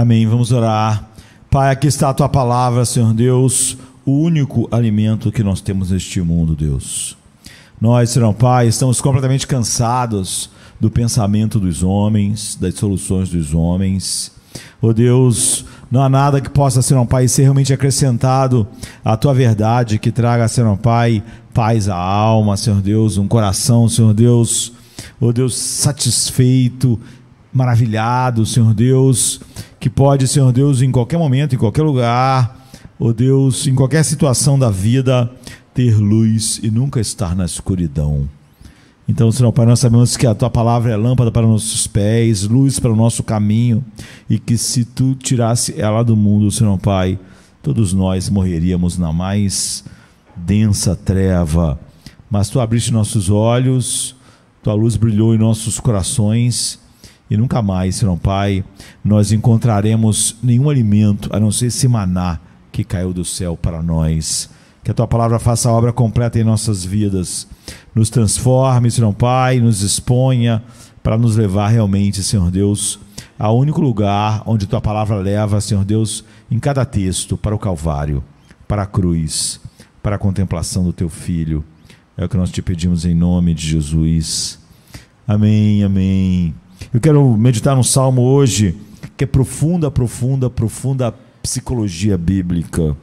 Amém. Vamos orar. Pai, aqui está a tua palavra, Senhor Deus, o único alimento que nós temos neste mundo, Deus. Nós, Senhor Pai, estamos completamente cansados do pensamento dos homens, das soluções dos homens. Oh Deus, não há nada que possa, Senhor Pai, ser realmente acrescentado à tua verdade, que traga, Senhor Pai, paz à alma, Senhor Deus, um coração, Senhor Deus, oh Deus, satisfeito, maravilhado, Senhor Deus, que pode, Senhor Deus, em qualquer momento, em qualquer lugar, ó Deus, em qualquer situação da vida, ter luz e nunca estar na escuridão. Então, Senhor Pai, nós sabemos que a Tua palavra é lâmpada para nossos pés, luz para o nosso caminho, e que se Tu tirasse ela do mundo, Senhor Pai, todos nós morreríamos na mais densa treva. Mas Tu abriste nossos olhos, Tua luz brilhou em nossos corações, e nunca mais, Senhor Pai, nós encontraremos nenhum alimento a não ser esse maná que caiu do céu para nós. Que a tua palavra faça a obra completa em nossas vidas. Nos transforme, Senhor Pai, nos exponha para nos levar realmente, Senhor Deus, ao único lugar onde tua palavra leva, Senhor Deus, em cada texto, para o Calvário, para a cruz, para a contemplação do teu filho. É o que nós te pedimos em nome de Jesus. Amém, amém. Eu quero meditar num salmo hoje que é profunda, profunda, profunda psicologia bíblica.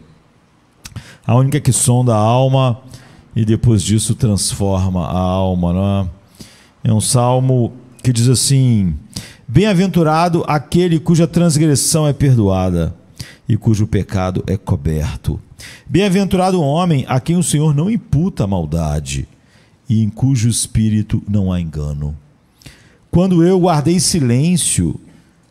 A única que sonda a alma e depois disso transforma a alma, não é? É um salmo que diz assim: Bem-aventurado aquele cuja transgressão é perdoada e cujo pecado é coberto. Bem-aventurado o homem a quem o Senhor não imputa maldade e em cujo espírito não há engano. Quando eu guardei silêncio,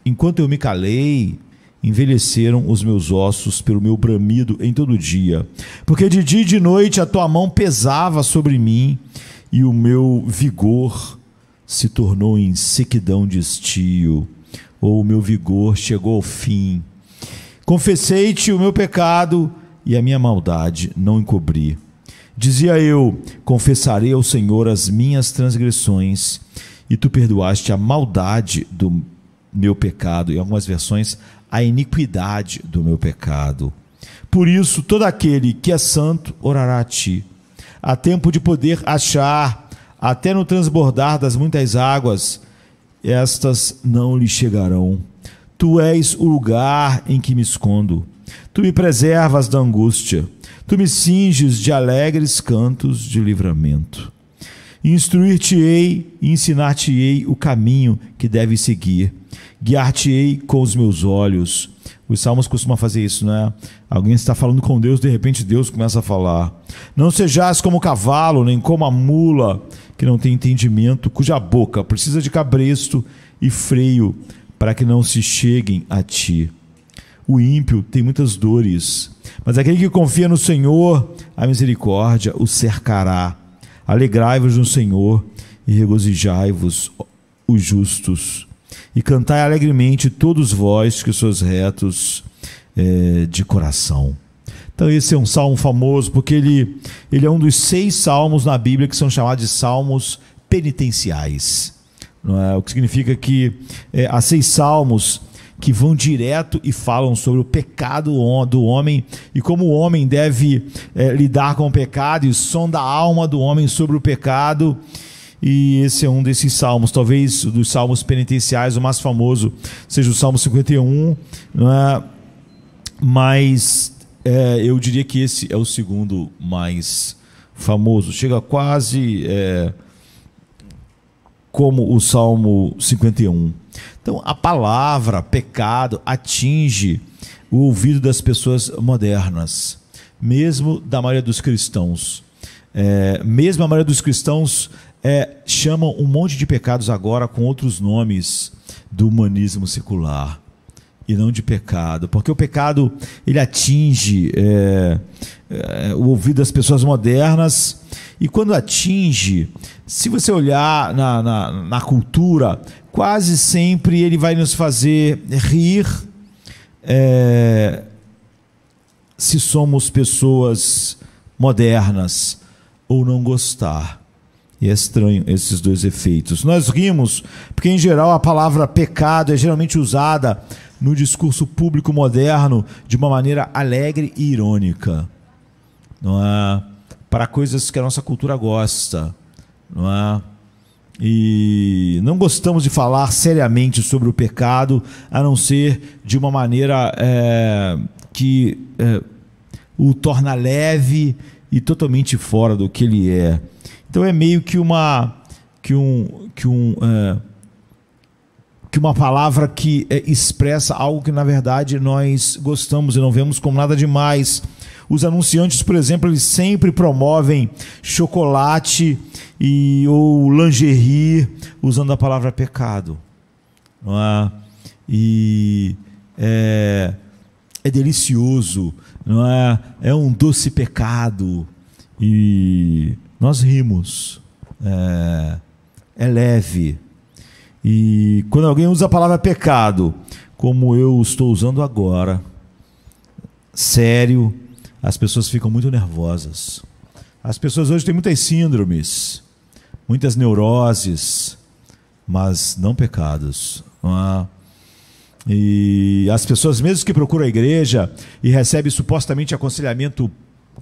enquanto eu me calei, envelheceram os meus ossos pelo meu bramido em todo dia. Porque de dia e de noite a tua mão pesava sobre mim e o meu vigor se tornou em sequidão de estio, ou o meu vigor chegou ao fim. Confessei-te o meu pecado e a minha maldade não encobri. Dizia eu: Confessarei ao Senhor as minhas transgressões e tu perdoaste a maldade do meu pecado, em algumas versões, a iniquidade do meu pecado. Por isso, todo aquele que é santo orará a ti. Há tempo de poder achar, até no transbordar das muitas águas, estas não lhe chegarão. Tu és o lugar em que me escondo. Tu me preservas da angústia. Tu me cinges de alegres cantos de livramento. Instruir-te-ei e ensinar-te-ei o caminho que deve seguir. Guiar-te-ei com os meus olhos. Os salmos costumam fazer isso, né? Alguém está falando com Deus, de repente Deus começa a falar. Não sejas como o cavalo, nem como a mula, que não tem entendimento, cuja boca precisa de cabresto e freio para que não se cheguem a ti. O ímpio tem muitas dores, mas aquele que confia no Senhor, a misericórdia o cercará Alegrai-vos no Senhor e regozijai-vos os justos. E cantai alegremente todos vós que sois retos é, de coração. Então esse é um salmo famoso porque ele, ele é um dos seis salmos na Bíblia que são chamados de salmos penitenciais. É? O que significa que é, há seis salmos que vão direto e falam sobre o pecado do homem e como o homem deve é, lidar com o pecado e o som da alma do homem sobre o pecado. E esse é um desses salmos, talvez dos salmos penitenciais, o mais famoso seja o Salmo 51, é? mas é, eu diria que esse é o segundo mais famoso. Chega quase é, como o Salmo 51. Então, a palavra pecado atinge o ouvido das pessoas modernas, mesmo da maioria dos cristãos. É, mesmo a maioria dos cristãos é, chamam um monte de pecados agora com outros nomes do humanismo secular e não de pecado, porque o pecado ele atinge é, é, o ouvido das pessoas modernas e quando atinge, se você olhar na, na, na cultura, quase sempre ele vai nos fazer rir, é, se somos pessoas modernas ou não gostar. E é estranho esses dois efeitos. Nós rimos porque, em geral, a palavra pecado é geralmente usada no discurso público moderno de uma maneira alegre e irônica. Não é? Para coisas que a nossa cultura gosta. Não é? E não gostamos de falar seriamente sobre o pecado, a não ser de uma maneira é, que é, o torna leve e totalmente fora do que ele é. Então é meio que uma que um que um é, que uma palavra que é, expressa algo que na verdade nós gostamos e não vemos como nada demais. mais os anunciantes, por exemplo, eles sempre promovem chocolate e ou lingerie usando a palavra pecado. Não é? E é, é delicioso, não é? É um doce pecado e nós rimos. É, é leve. E quando alguém usa a palavra pecado, como eu estou usando agora, sério, as pessoas ficam muito nervosas. As pessoas hoje têm muitas síndromes, muitas neuroses, mas não pecados. É? e as pessoas, mesmo que procuram a igreja e recebem supostamente aconselhamento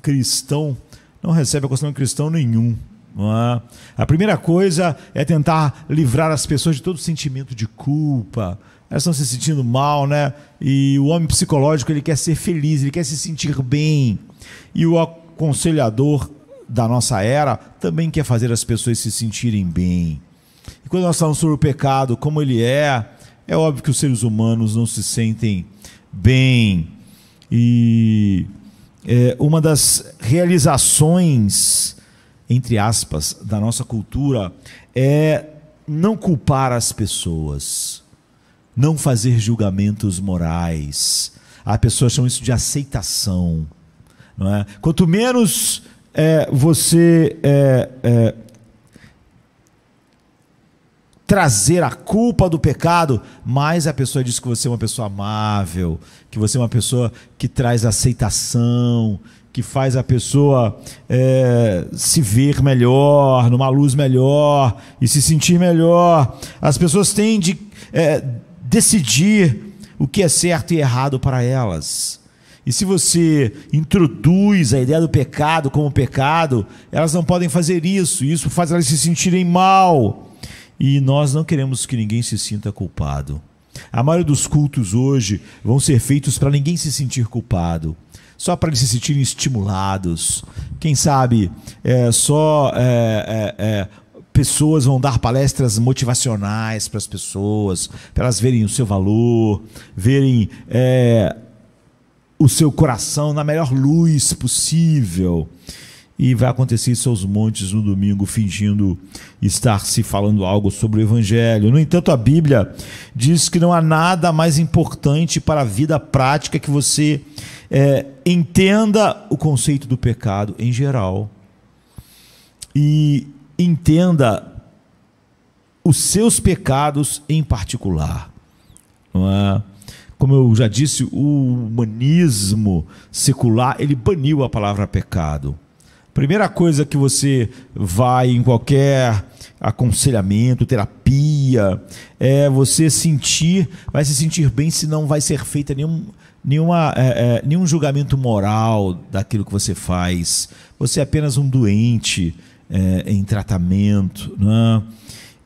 cristão, não recebem aconselhamento cristão nenhum. É? a primeira coisa é tentar livrar as pessoas de todo sentimento de culpa, elas estão se sentindo mal, né? E o homem psicológico ele quer ser feliz, ele quer se sentir bem. E o aconselhador da nossa era também quer fazer as pessoas se sentirem bem. E quando nós falamos sobre o pecado, como ele é, é óbvio que os seres humanos não se sentem bem. E é uma das realizações, entre aspas, da nossa cultura é não culpar as pessoas não fazer julgamentos morais. Há pessoas chamam isso de aceitação. Não é? Quanto menos é, você é, é, trazer a culpa do pecado, mais a pessoa diz que você é uma pessoa amável, que você é uma pessoa que traz aceitação, que faz a pessoa é, se ver melhor, numa luz melhor e se sentir melhor. As pessoas têm de é, decidir o que é certo e errado para elas. E se você introduz a ideia do pecado como pecado, elas não podem fazer isso, isso faz elas se sentirem mal. E nós não queremos que ninguém se sinta culpado. A maioria dos cultos hoje vão ser feitos para ninguém se sentir culpado, só para eles se sentirem estimulados. Quem sabe é só é, é, é, pessoas vão dar palestras motivacionais para as pessoas, para elas verem o seu valor, verem é, o seu coração na melhor luz possível. E vai acontecer isso aos montes no domingo, fingindo estar se falando algo sobre o Evangelho. No entanto, a Bíblia diz que não há nada mais importante para a vida prática que você é, entenda o conceito do pecado em geral e entenda os seus pecados em particular. Não é? Como eu já disse, o humanismo secular ele baniu a palavra pecado. Primeira coisa que você vai em qualquer aconselhamento, terapia, é você sentir, vai se sentir bem se não vai ser feita nenhum, nenhuma, é, é, nenhum julgamento moral daquilo que você faz. Você é apenas um doente é, em tratamento. Né?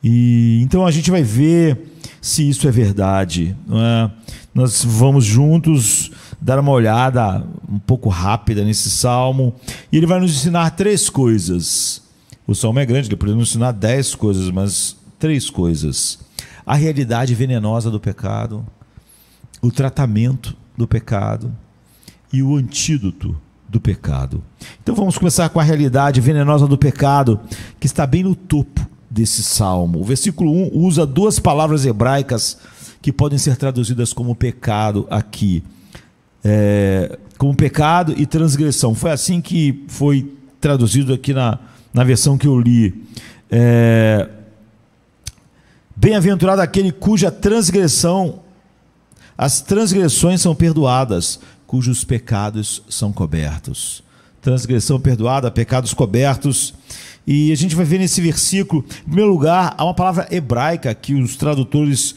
E, então a gente vai ver se isso é verdade. É? Nós vamos juntos dar uma olhada um pouco rápida nesse salmo e ele vai nos ensinar três coisas. O salmo é grande, ele pode nos ensinar dez coisas, mas três coisas: a realidade venenosa do pecado, o tratamento do pecado e o antídoto do pecado. Então vamos começar com a realidade venenosa do pecado, que está bem no topo desse salmo. O versículo 1 usa duas palavras hebraicas que podem ser traduzidas como pecado aqui. É, como pecado e transgressão. Foi assim que foi traduzido aqui na, na versão que eu li. É, Bem-aventurado aquele cuja transgressão, as transgressões são perdoadas cujos pecados são cobertos. Transgressão perdoada, pecados cobertos. E a gente vai ver nesse versículo, em primeiro lugar, há uma palavra hebraica que os tradutores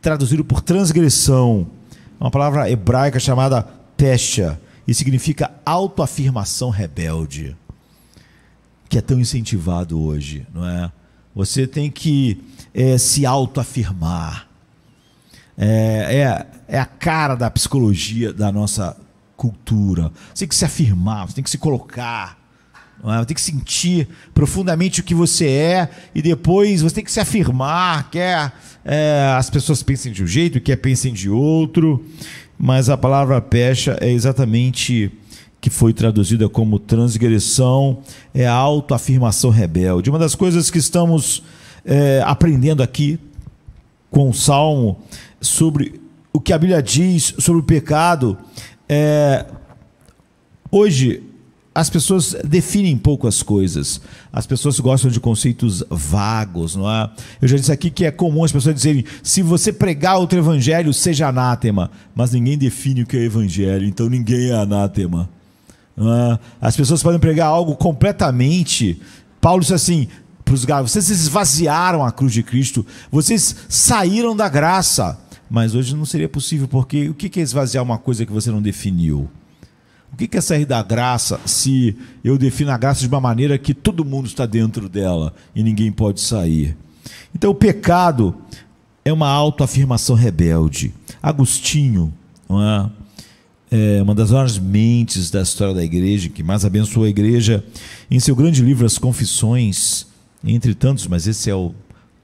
traduziram por transgressão. É uma palavra hebraica chamada pesha, e significa autoafirmação rebelde, que é tão incentivado hoje, não é? Você tem que é, se autoafirmar. É, é, é a cara da psicologia da nossa cultura. Você tem que se afirmar, você tem que se colocar. É? Tem que sentir profundamente o que você é e depois você tem que se afirmar. Quer é, as pessoas pensem de um jeito, quer pensem de outro. Mas a palavra pecha é exatamente que foi traduzida como transgressão, é autoafirmação rebelde. Uma das coisas que estamos é, aprendendo aqui com o Salmo sobre o que a Bíblia diz sobre o pecado, é, hoje as pessoas definem pouco as coisas. As pessoas gostam de conceitos vagos, não é? Eu já disse aqui que é comum as pessoas dizerem: se você pregar outro evangelho, seja anátema. Mas ninguém define o que é evangelho, então ninguém é anátema. É? As pessoas podem pregar algo completamente. Paulo disse assim: para os gregos, vocês esvaziaram a cruz de Cristo, vocês saíram da graça. Mas hoje não seria possível, porque o que é esvaziar uma coisa que você não definiu? O que é sair da graça se eu defino a graça de uma maneira que todo mundo está dentro dela e ninguém pode sair? Então, o pecado é uma autoafirmação rebelde. Agostinho, uma, é? é, uma das maiores mentes da história da igreja, que mais abençoou a igreja, em seu grande livro As Confissões, entre tantos, mas esse é o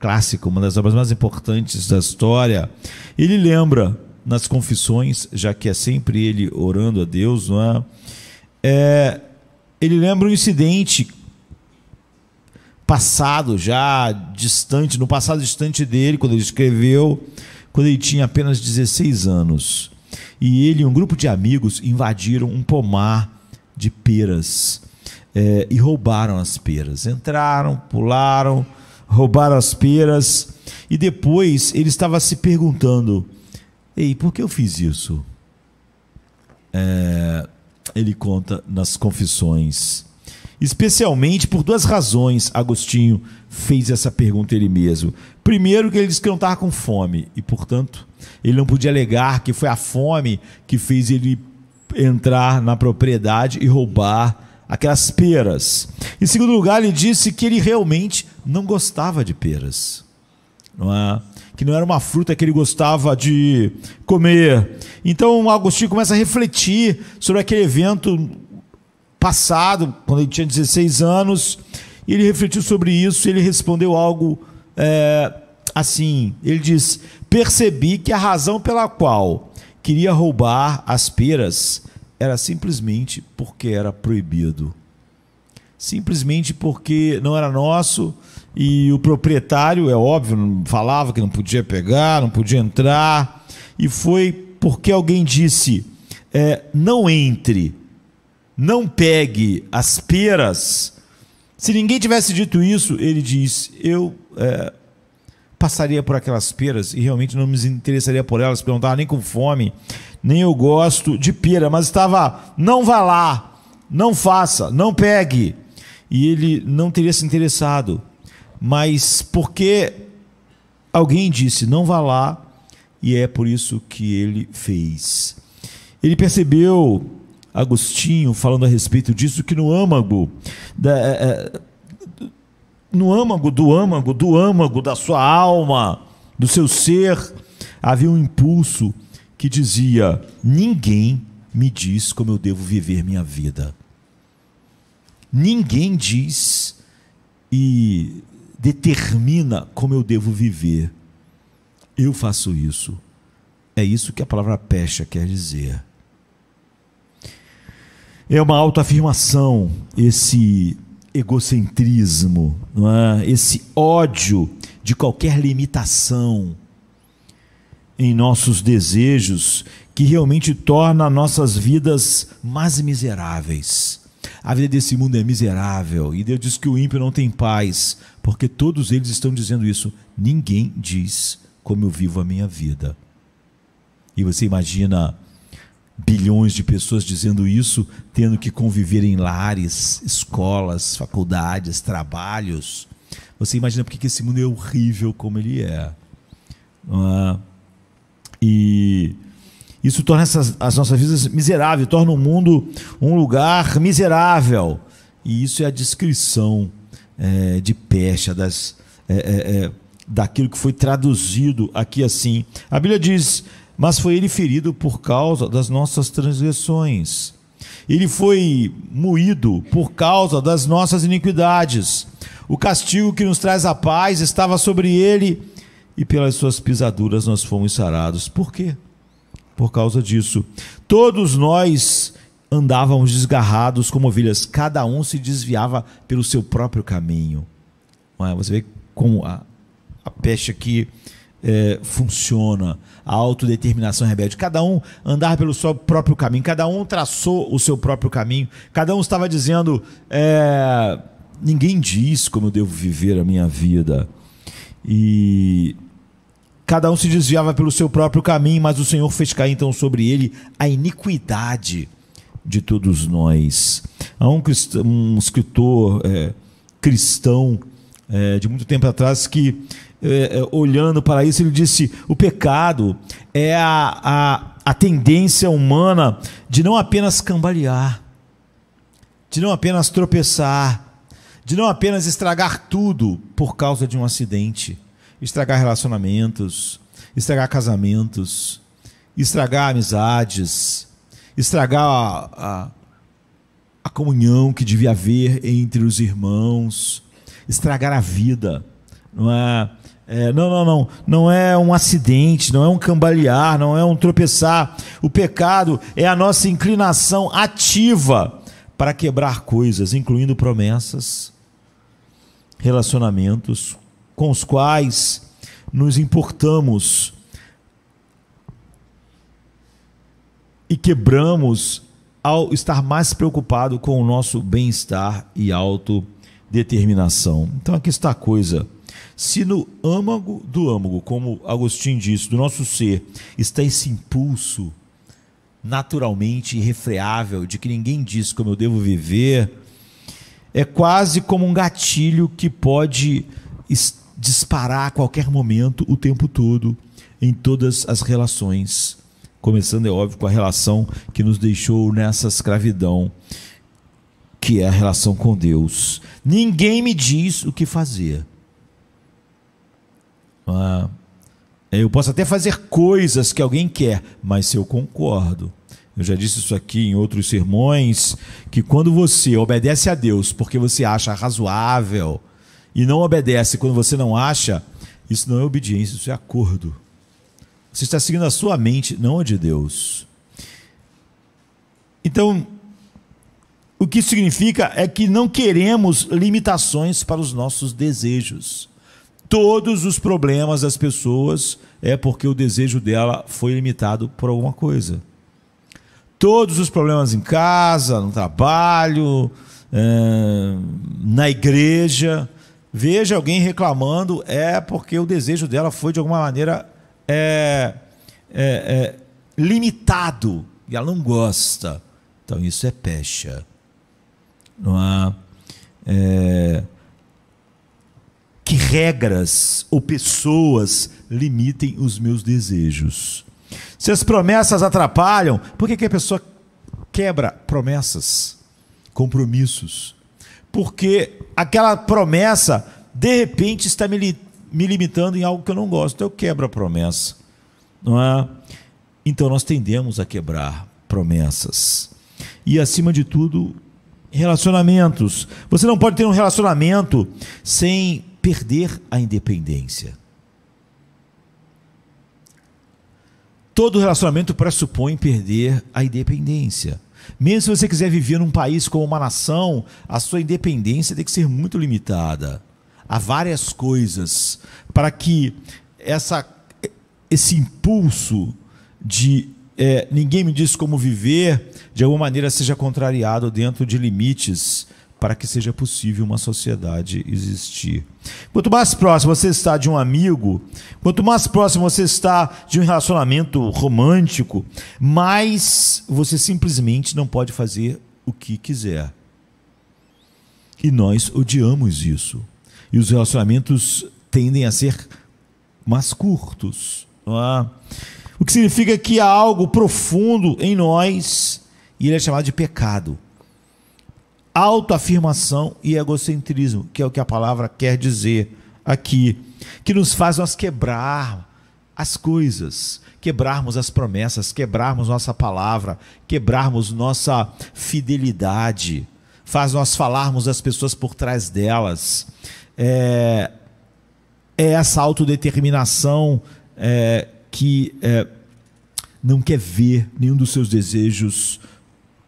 clássico, uma das obras mais importantes da história. Ele lembra nas confissões, já que é sempre ele orando a Deus, não é? é ele lembra um incidente passado, já distante, no passado distante dele, quando ele escreveu, quando ele tinha apenas 16 anos. E ele e um grupo de amigos invadiram um pomar de peras é, e roubaram as peras. Entraram, pularam roubaram as peras. E depois ele estava se perguntando: Ei, por que eu fiz isso? É, ele conta nas confissões. Especialmente por duas razões, Agostinho fez essa pergunta ele mesmo. Primeiro, que ele disse que não estava com fome, e portanto, ele não podia alegar que foi a fome que fez ele entrar na propriedade e roubar aquelas peras. Em segundo lugar, ele disse que ele realmente não gostava de peras, não é? que não era uma fruta que ele gostava de comer. Então Agostinho começa a refletir sobre aquele evento passado, quando ele tinha 16 anos, e ele refletiu sobre isso, e ele respondeu algo é, assim, ele diz, percebi que a razão pela qual queria roubar as peras era simplesmente porque era proibido simplesmente porque não era nosso, e o proprietário, é óbvio, falava que não podia pegar, não podia entrar. E foi porque alguém disse: é, não entre, não pegue as peras. Se ninguém tivesse dito isso, ele disse eu é, passaria por aquelas peras e realmente não me interessaria por elas, porque eu não estava nem com fome, nem eu gosto de pera, mas estava: não vá lá, não faça, não pegue. E ele não teria se interessado mas porque alguém disse: não vá lá, e é por isso que ele fez. Ele percebeu, Agostinho, falando a respeito disso, que no âmago da, é, é, no âmago do âmago, do âmago da sua alma, do seu ser, havia um impulso que dizia: Ninguém me diz como eu devo viver minha vida. Ninguém diz, e determina como eu devo viver. Eu faço isso. É isso que a palavra pecha quer dizer. É uma autoafirmação, esse egocentrismo, é? esse ódio de qualquer limitação em nossos desejos que realmente torna nossas vidas mais miseráveis. A vida desse mundo é miserável. E Deus diz que o ímpio não tem paz, porque todos eles estão dizendo isso. Ninguém diz como eu vivo a minha vida. E você imagina bilhões de pessoas dizendo isso, tendo que conviver em lares, escolas, faculdades, trabalhos. Você imagina porque que esse mundo é horrível como ele é. Ah, e isso torna essas, as nossas vidas miseráveis, torna o mundo um lugar miserável. E isso é a descrição é, de pecha das, é, é, é, daquilo que foi traduzido aqui assim. A Bíblia diz: Mas foi ele ferido por causa das nossas transgressões, ele foi moído por causa das nossas iniquidades. O castigo que nos traz a paz estava sobre ele, e pelas suas pisaduras nós fomos sarados. Por quê? por causa disso. Todos nós andávamos desgarrados como ovelhas, cada um se desviava pelo seu próprio caminho. É? Você vê como a, a peste aqui é, funciona, a autodeterminação rebelde. Cada um andava pelo seu próprio caminho, cada um traçou o seu próprio caminho, cada um estava dizendo: é, ninguém diz como eu devo viver a minha vida. E Cada um se desviava pelo seu próprio caminho, mas o Senhor fez cair então sobre ele a iniquidade de todos nós. Há um, um escritor é, cristão é, de muito tempo atrás que, é, é, olhando para isso, ele disse: o pecado é a, a, a tendência humana de não apenas cambalear, de não apenas tropeçar, de não apenas estragar tudo por causa de um acidente estragar relacionamentos, estragar casamentos, estragar amizades, estragar a, a, a comunhão que devia haver entre os irmãos, estragar a vida. Não é, é, não, não, não. Não é um acidente, não é um cambalear, não é um tropeçar. O pecado é a nossa inclinação ativa para quebrar coisas, incluindo promessas, relacionamentos, com os quais nos importamos e quebramos ao estar mais preocupado com o nosso bem-estar e autodeterminação. Então aqui está a coisa. Se no âmago do âmago, como Agostinho disse, do nosso ser, está esse impulso naturalmente irrefreável de que ninguém diz como eu devo viver, é quase como um gatilho que pode estar disparar a qualquer momento, o tempo todo, em todas as relações. Começando, é óbvio, com a relação que nos deixou nessa escravidão, que é a relação com Deus. Ninguém me diz o que fazer. Ah, eu posso até fazer coisas que alguém quer, mas se eu concordo. Eu já disse isso aqui em outros sermões, que quando você obedece a Deus porque você acha razoável, e não obedece quando você não acha, isso não é obediência, isso é acordo. Você está seguindo a sua mente, não a de Deus. Então, o que significa é que não queremos limitações para os nossos desejos. Todos os problemas das pessoas é porque o desejo dela foi limitado por alguma coisa. Todos os problemas em casa, no trabalho, eh, na igreja, veja alguém reclamando, é porque o desejo dela foi de alguma maneira é, é, é, limitado e ela não gosta. Então isso é pecha. Não há. É, que regras ou pessoas limitem os meus desejos. Se as promessas atrapalham, por que, que a pessoa quebra promessas, compromissos? porque aquela promessa, de repente, está me, li me limitando em algo que eu não gosto. Então eu quebro a promessa. Não é? Então nós tendemos a quebrar promessas. E acima de tudo, relacionamentos. Você não pode ter um relacionamento sem perder a independência. Todo relacionamento pressupõe perder a independência. Mesmo se você quiser viver num país como uma nação, a sua independência tem que ser muito limitada. Há várias coisas para que essa, esse impulso de é, ninguém me diz como viver, de alguma maneira seja contrariado dentro de limites para que seja possível uma sociedade existir. Quanto mais próximo você está de um amigo, quanto mais próximo você está de um relacionamento romântico, mais você simplesmente não pode fazer o que quiser. E nós odiamos isso. E os relacionamentos tendem a ser mais curtos. É? O que significa que há algo profundo em nós e ele é chamado de pecado autoafirmação e egocentrismo, que é o que a palavra quer dizer aqui, que nos faz nós quebrar as coisas, quebrarmos as promessas, quebrarmos nossa palavra, quebrarmos nossa fidelidade, faz nós falarmos as pessoas por trás delas. É, é essa autodeterminação é, que é, não quer ver nenhum dos seus desejos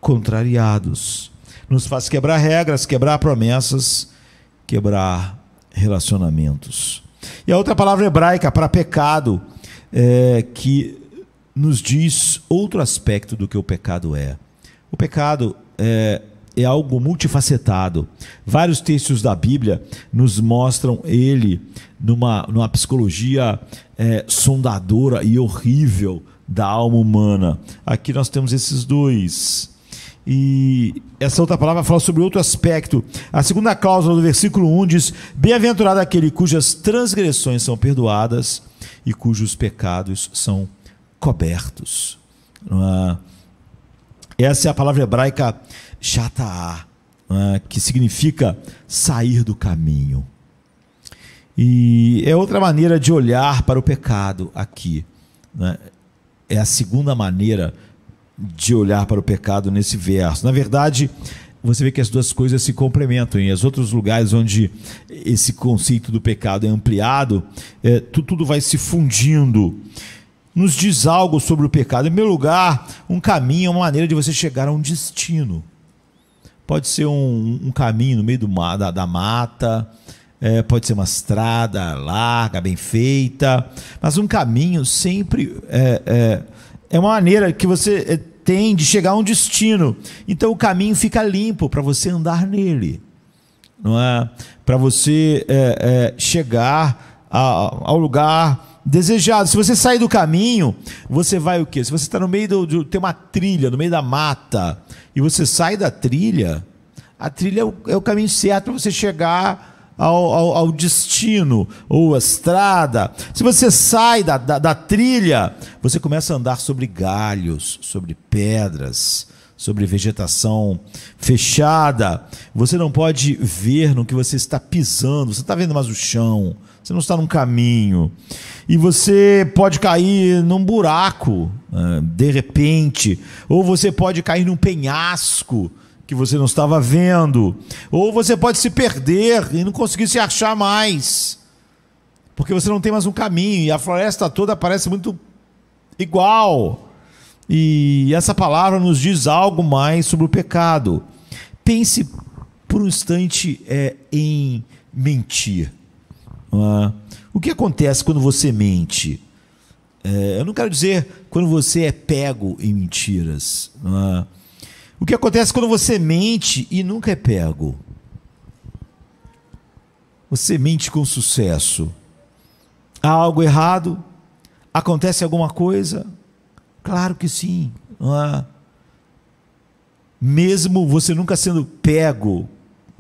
contrariados nos faz quebrar regras, quebrar promessas, quebrar relacionamentos. E a outra palavra hebraica para pecado, é, que nos diz outro aspecto do que o pecado é. O pecado é, é algo multifacetado. Vários textos da Bíblia nos mostram ele numa, numa psicologia é, sondadora e horrível da alma humana. Aqui nós temos esses dois e essa outra palavra fala sobre outro aspecto. A segunda cláusula do versículo 1 diz: Bem-aventurado aquele cujas transgressões são perdoadas e cujos pecados são cobertos. É? Essa é a palavra hebraica shata'a, é? que significa sair do caminho. E é outra maneira de olhar para o pecado aqui. É? é a segunda maneira de olhar para o pecado nesse verso. Na verdade, você vê que as duas coisas se complementam. Em outros lugares onde esse conceito do pecado é ampliado, é, tudo vai se fundindo. Nos diz algo sobre o pecado. Em meu lugar, um caminho, uma maneira de você chegar a um destino. Pode ser um, um caminho no meio do, da, da mata, é, pode ser uma estrada larga, bem feita, mas um caminho sempre é, é é uma maneira que você eh, tem de chegar a um destino. Então o caminho fica limpo para você andar nele, não é? Para você é, é, chegar a, ao lugar desejado. Se você sair do caminho, você vai o quê? Se você está no meio do, do tem uma trilha, no meio da mata e você sai da trilha, a trilha é o, é o caminho certo para você chegar ao, ao, ao, destino ou à estrada, se você sai da, da, da, trilha, você começa a andar sobre galhos, sobre pedras, sobre vegetação fechada. Você não pode ver no que você está pisando, você está vendo mais o chão, você não está num caminho. E você pode cair num buraco, ah, de repente, ou você pode cair num penhasco que você não estava vendo. Ou você pode se perder e não conseguir se achar mais. Porque você não tem mais um caminho e a floresta toda parece muito igual. E essa palavra nos diz algo mais sobre o pecado. Pense por um instante é, em mentir. Ah, o que acontece quando você mente? É, eu não quero dizer quando você é pego em mentiras. O que acontece quando você mente e nunca é pego? Você mente com sucesso. Há algo errado? Acontece alguma coisa? Claro que sim. mesmo você nunca sendo pego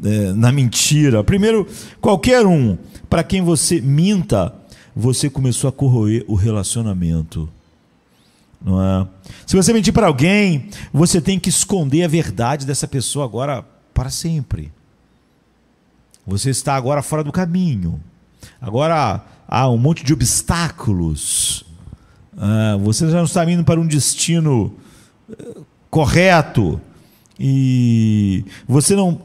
é, na mentira. Primeiro, qualquer um para quem você minta, você começou a corroer o relacionamento. Não é? Se você mentir para alguém, você tem que esconder a verdade dessa pessoa agora para sempre. Você está agora fora do caminho. Agora há um monte de obstáculos. É, você já não está indo para um destino eh, correto. E você não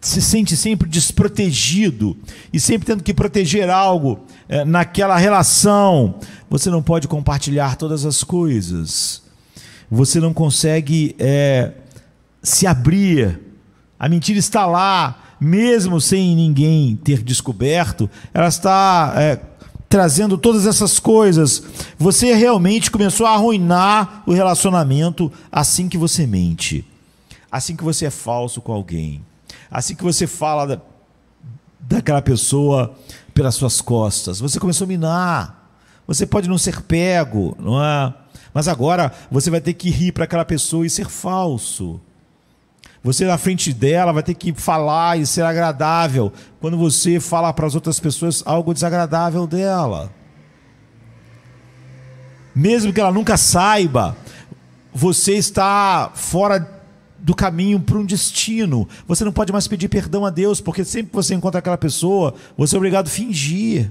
se sente sempre desprotegido e sempre tendo que proteger algo é, naquela relação. Você não pode compartilhar todas as coisas. Você não consegue é, se abrir. A mentira está lá, mesmo sem ninguém ter descoberto, ela está é, trazendo todas essas coisas. Você realmente começou a arruinar o relacionamento assim que você mente, assim que você é falso com alguém assim que você fala da, daquela pessoa pelas suas costas, você começou a minar. Você pode não ser pego, não é? Mas agora você vai ter que rir para aquela pessoa e ser falso. Você na frente dela vai ter que falar e ser agradável quando você fala para as outras pessoas algo desagradável dela. Mesmo que ela nunca saiba, você está fora do caminho para um destino. Você não pode mais pedir perdão a Deus, porque sempre que você encontra aquela pessoa, você é obrigado a fingir.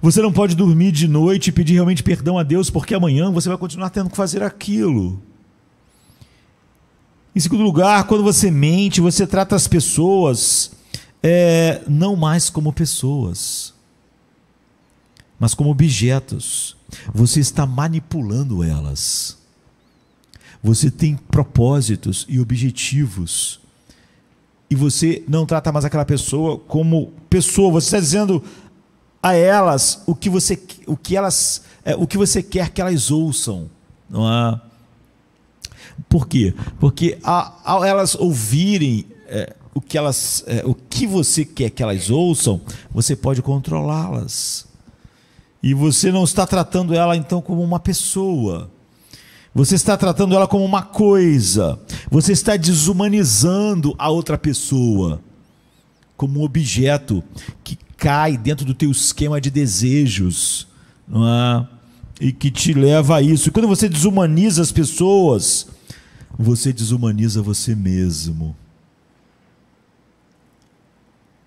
Você não pode dormir de noite e pedir realmente perdão a Deus, porque amanhã você vai continuar tendo que fazer aquilo. Em segundo lugar, quando você mente, você trata as pessoas é, não mais como pessoas, mas como objetos. Você está manipulando elas. Você tem propósitos e objetivos. E você não trata mais aquela pessoa como pessoa. Você está dizendo a elas o que você, o que elas, é, o que você quer que elas ouçam, não é? Por quê? Porque ao elas ouvirem é, o que elas, é, o que você quer que elas ouçam, você pode controlá-las. E você não está tratando ela então como uma pessoa. Você está tratando ela como uma coisa. Você está desumanizando a outra pessoa como um objeto que cai dentro do teu esquema de desejos, não é? E que te leva a isso. E quando você desumaniza as pessoas, você desumaniza você mesmo.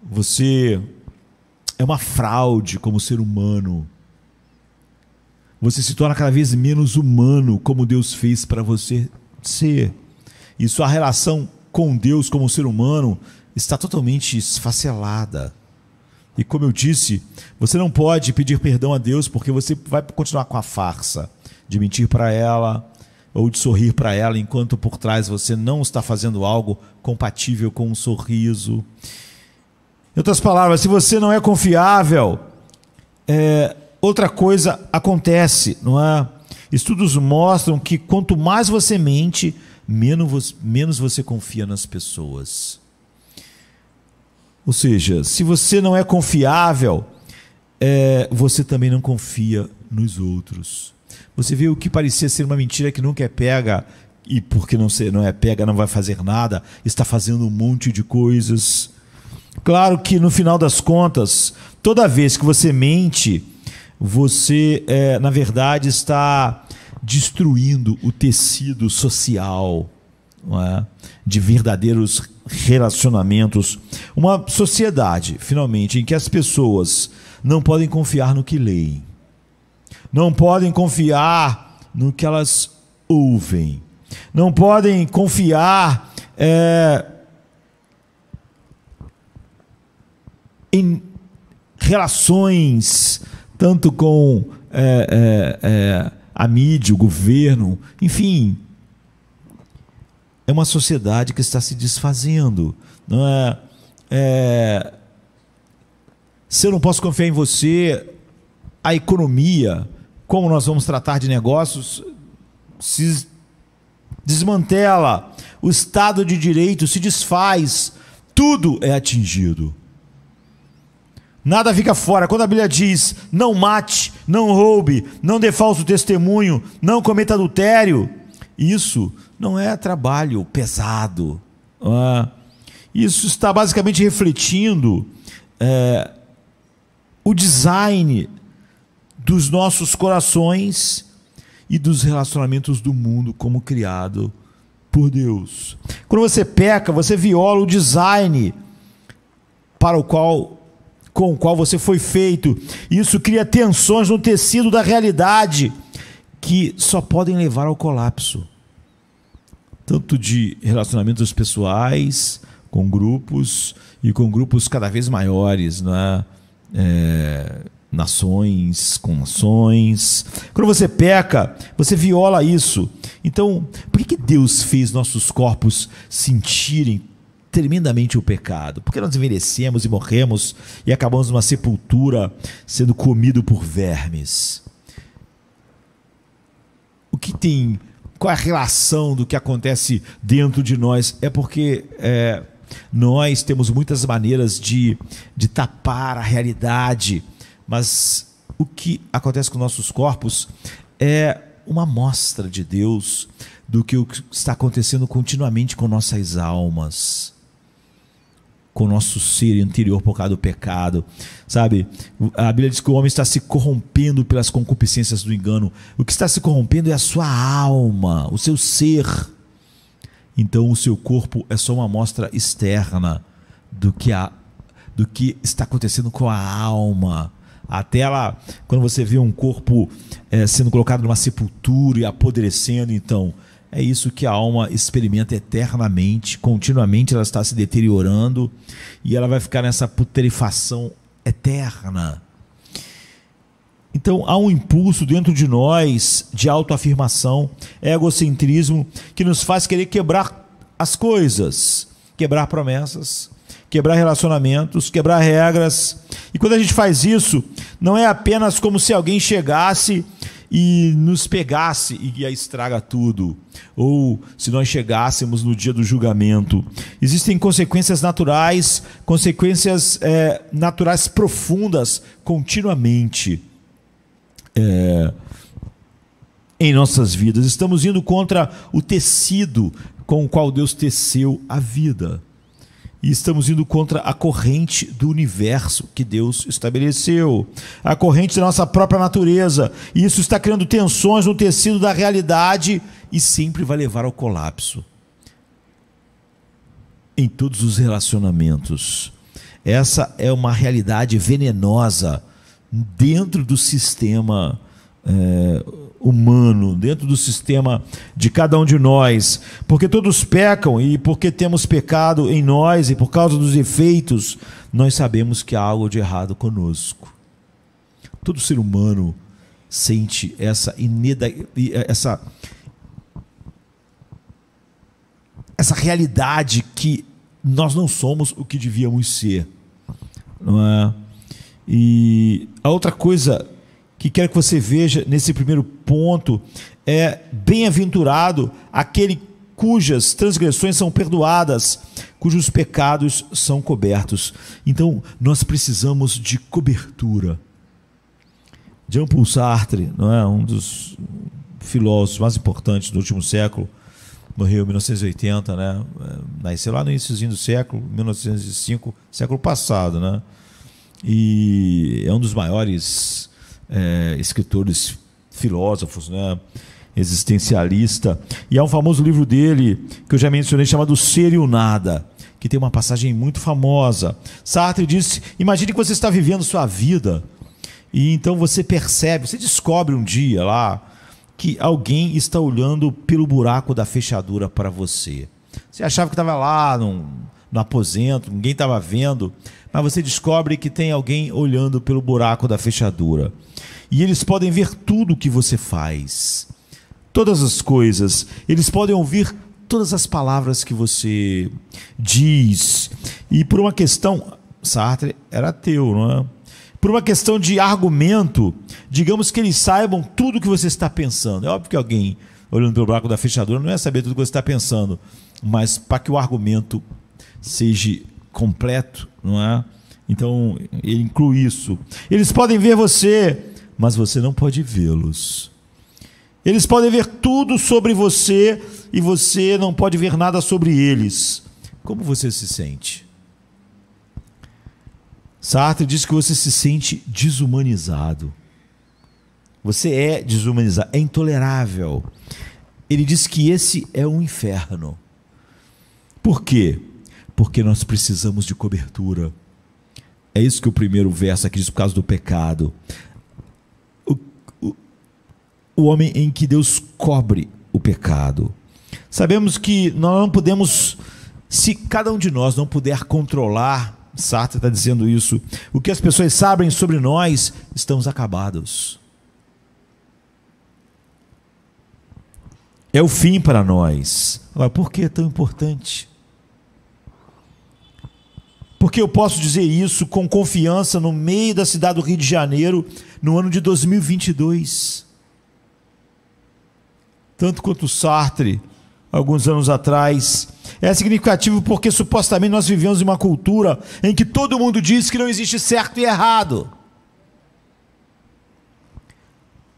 Você é uma fraude como ser humano. Você se torna cada vez menos humano, como Deus fez para você ser. E sua relação com Deus como ser humano está totalmente esfacelada. E como eu disse, você não pode pedir perdão a Deus porque você vai continuar com a farsa de mentir para ela ou de sorrir para ela enquanto por trás você não está fazendo algo compatível com um sorriso. Em outras palavras, se você não é confiável, é, Outra coisa acontece, não é? Estudos mostram que quanto mais você mente, menos, menos você confia nas pessoas. Ou seja, se você não é confiável, é, você também não confia nos outros. Você vê o que parecia ser uma mentira que nunca é pega, e porque não, não é pega, não vai fazer nada, está fazendo um monte de coisas. Claro que no final das contas, toda vez que você mente, você, é, na verdade, está destruindo o tecido social é? de verdadeiros relacionamentos. Uma sociedade, finalmente, em que as pessoas não podem confiar no que leem, não podem confiar no que elas ouvem, não podem confiar é, em relações tanto com é, é, é, a mídia, o governo, enfim. É uma sociedade que está se desfazendo. Não é, é, se eu não posso confiar em você, a economia, como nós vamos tratar de negócios, se desmantela, o Estado de Direito se desfaz, tudo é atingido. Nada fica fora. Quando a Bíblia diz: não mate, não roube, não dê falso testemunho, não cometa adultério, isso não é trabalho pesado. Ah, isso está basicamente refletindo é, o design dos nossos corações e dos relacionamentos do mundo como criado por Deus. Quando você peca, você viola o design para o qual com o qual você foi feito. Isso cria tensões no tecido da realidade que só podem levar ao colapso. Tanto de relacionamentos pessoais, com grupos e com grupos cada vez maiores, né? É, nações com nações. Quando você peca, você viola isso. Então, por que Deus fez nossos corpos sentirem tremendamente o pecado, porque nós envelhecemos e morremos e acabamos numa sepultura sendo comido por vermes. O que tem, qual é a relação do que acontece dentro de nós? É porque é, nós temos muitas maneiras de, de tapar a realidade, mas o que acontece com nossos corpos é uma amostra de Deus do que está acontecendo continuamente com nossas almas com o nosso ser interior por causa do pecado, sabe? A Bíblia diz que o homem está se corrompendo pelas concupiscências do engano. O que está se corrompendo é a sua alma, o seu ser. Então, o seu corpo é só uma amostra externa do que, a, do que está acontecendo com a alma. Até ela, quando você vê um corpo é, sendo colocado numa sepultura e apodrecendo, então é isso que a alma experimenta eternamente, continuamente ela está se deteriorando e ela vai ficar nessa putrefação eterna. Então há um impulso dentro de nós de autoafirmação, egocentrismo, que nos faz querer quebrar as coisas, quebrar promessas, quebrar relacionamentos, quebrar regras. E quando a gente faz isso, não é apenas como se alguém chegasse e nos pegasse e estraga tudo, ou se nós chegássemos no dia do julgamento. Existem consequências naturais, consequências é, naturais profundas continuamente é, em nossas vidas. Estamos indo contra o tecido com o qual Deus teceu a vida e estamos indo contra a corrente do universo que Deus estabeleceu, a corrente da nossa própria natureza. E isso está criando tensões no tecido da realidade e sempre vai levar ao colapso. Em todos os relacionamentos. Essa é uma realidade venenosa dentro do sistema é, humano, dentro do sistema de cada um de nós, porque todos pecam e porque temos pecado em nós e por causa dos efeitos, nós sabemos que há algo de errado conosco. Todo ser humano sente essa ineda, eh, essa essa realidade que nós não somos o que devíamos ser, não é? E a outra coisa que quero que você veja nesse primeiro ponto é: bem-aventurado aquele cujas transgressões são perdoadas, cujos pecados são cobertos. Então, nós precisamos de cobertura. Jean Paul Sartre, não é um dos filósofos mais importantes do último século, morreu em 1980, né? Eh, nasceu lá no iníciozinho do século, 1905, século passado, né? E é um dos maiores é, escritores filósofos, né? existencialista. E há um famoso livro dele, que eu já mencionei, chamado Ser e o Nada, que tem uma passagem muito famosa. Sartre disse: Imagine que você está vivendo sua vida, e então você percebe, você descobre um dia lá, que alguém está olhando pelo buraco da fechadura para você. Você achava que estava lá num no aposento, ninguém estava vendo, mas você descobre que tem alguém olhando pelo buraco da fechadura. E eles podem ver tudo o que você faz, todas as coisas, eles podem ouvir todas as palavras que você diz. E por uma questão, Sartre era teu, não é? Por uma questão de argumento, digamos que eles saibam tudo o que você está pensando. É óbvio que alguém olhando pelo buraco da fechadura não é saber tudo o que você está pensando, mas para que o argumento seja completo, não é? Então, ele inclui isso. Eles podem ver você, mas você não pode vê-los. Eles podem ver tudo sobre você e você não pode ver nada sobre eles. Como você se sente? Sartre diz que você se sente desumanizado. Você é desumanizado, é intolerável. Ele diz que esse é um inferno. Por quê? porque nós precisamos de cobertura. É isso que o primeiro verso aqui diz por causa do pecado. O, o, o homem em que Deus cobre o pecado. Sabemos que nós não podemos, se cada um de nós não puder controlar, Sartre está dizendo isso, o que as pessoas sabem sobre nós, estamos acabados. É o fim para nós. Agora, por que é tão importante? porque eu posso dizer isso com confiança no meio da cidade do Rio de Janeiro, no ano de 2022. Tanto quanto Sartre, alguns anos atrás. É significativo porque supostamente nós vivemos em uma cultura em que todo mundo diz que não existe certo e errado.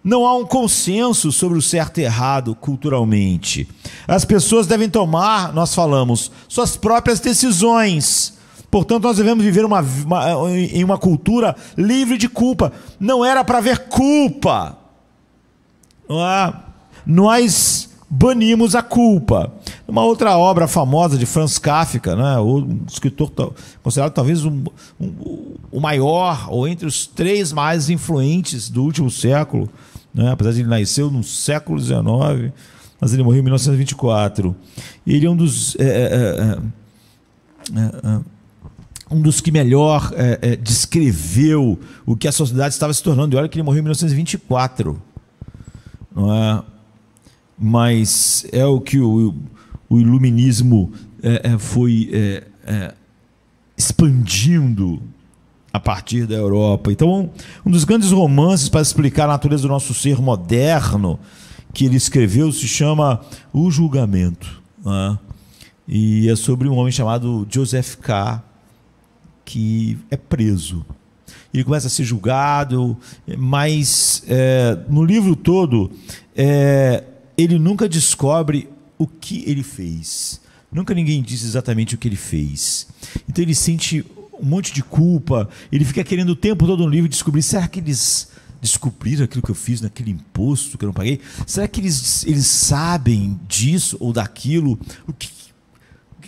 Não há um consenso sobre o certo e errado culturalmente. As pessoas devem tomar, nós falamos, suas próprias decisões, Portanto, nós devemos viver uma, uma, em uma cultura livre de culpa. Não era para haver culpa. Ah, nós banimos a culpa. Uma outra obra famosa de Franz Kafka, né, um escritor considerado talvez um, um, o maior, ou entre os três mais influentes do último século, né, apesar de ele nasceu no século XIX, mas ele morreu em 1924. Ele é um dos. É, é, é, é, é um dos que melhor é, é, descreveu o que a sociedade estava se tornando. E olha que ele morreu em 1924. Não é? Mas é o que o, o iluminismo é, é foi é, é, expandindo a partir da Europa. Então, um dos grandes romances para explicar a natureza do nosso ser moderno que ele escreveu se chama O Julgamento. E é sobre um homem chamado Joseph K que é preso. Ele começa a ser julgado, mas é, no livro todo é, ele nunca descobre o que ele fez. Nunca ninguém diz exatamente o que ele fez. Então ele sente um monte de culpa, ele fica querendo o tempo todo no livro descobrir: será que eles descobriram aquilo que eu fiz naquele imposto que eu não paguei? Será que eles, eles sabem disso ou daquilo? O que,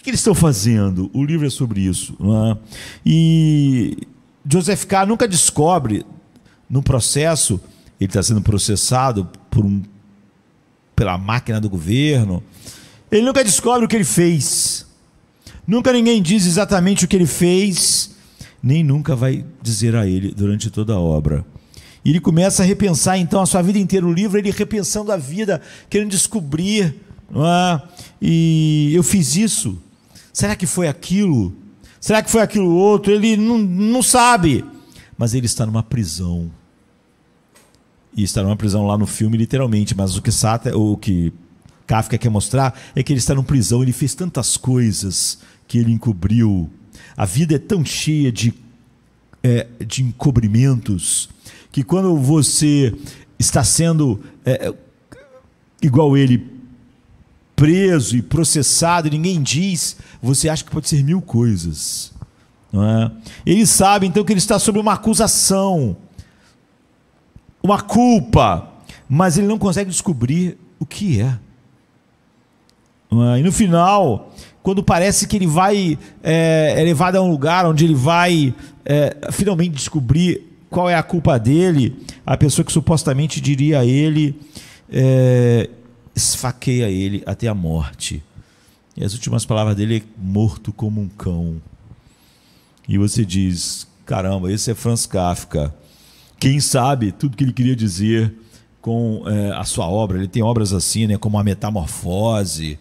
que eles estão fazendo? O livro é sobre isso. É? E Joseph K. nunca descobre, no processo, ele está sendo processado por um, pela máquina do governo, ele nunca descobre o que ele fez. Nunca ninguém diz exatamente o que ele fez, nem nunca vai dizer a ele durante toda a obra. E ele começa a repensar então a sua vida inteira. O livro ele repensando a vida, querendo descobrir. É? e eu fiz isso, Será que foi aquilo? Será que foi aquilo outro? Ele não, não sabe. Mas ele está numa prisão. E está numa prisão lá no filme, literalmente. Mas o que, Sata, o que Kafka quer mostrar é que ele está numa prisão, ele fez tantas coisas que ele encobriu. A vida é tão cheia de, é, de encobrimentos que quando você está sendo é, igual ele preso e processado, ninguém diz, você acha que pode ser mil coisas. Não é? Ele sabe então que ele está sob uma acusação, uma culpa, mas ele não consegue descobrir o que é. é? E no final, quando parece que ele vai é, é levado a um lugar onde ele vai é, finalmente descobrir qual é a culpa dele, a pessoa que supostamente diria a ele é, esfaqueia ele até a morte. E as últimas palavras dele é morto como um cão. E você diz: caramba, esse é Franz Kafka. Quem sabe tudo que ele queria dizer com é, a sua obra? Ele tem obras assim, né, como a Metamorfose,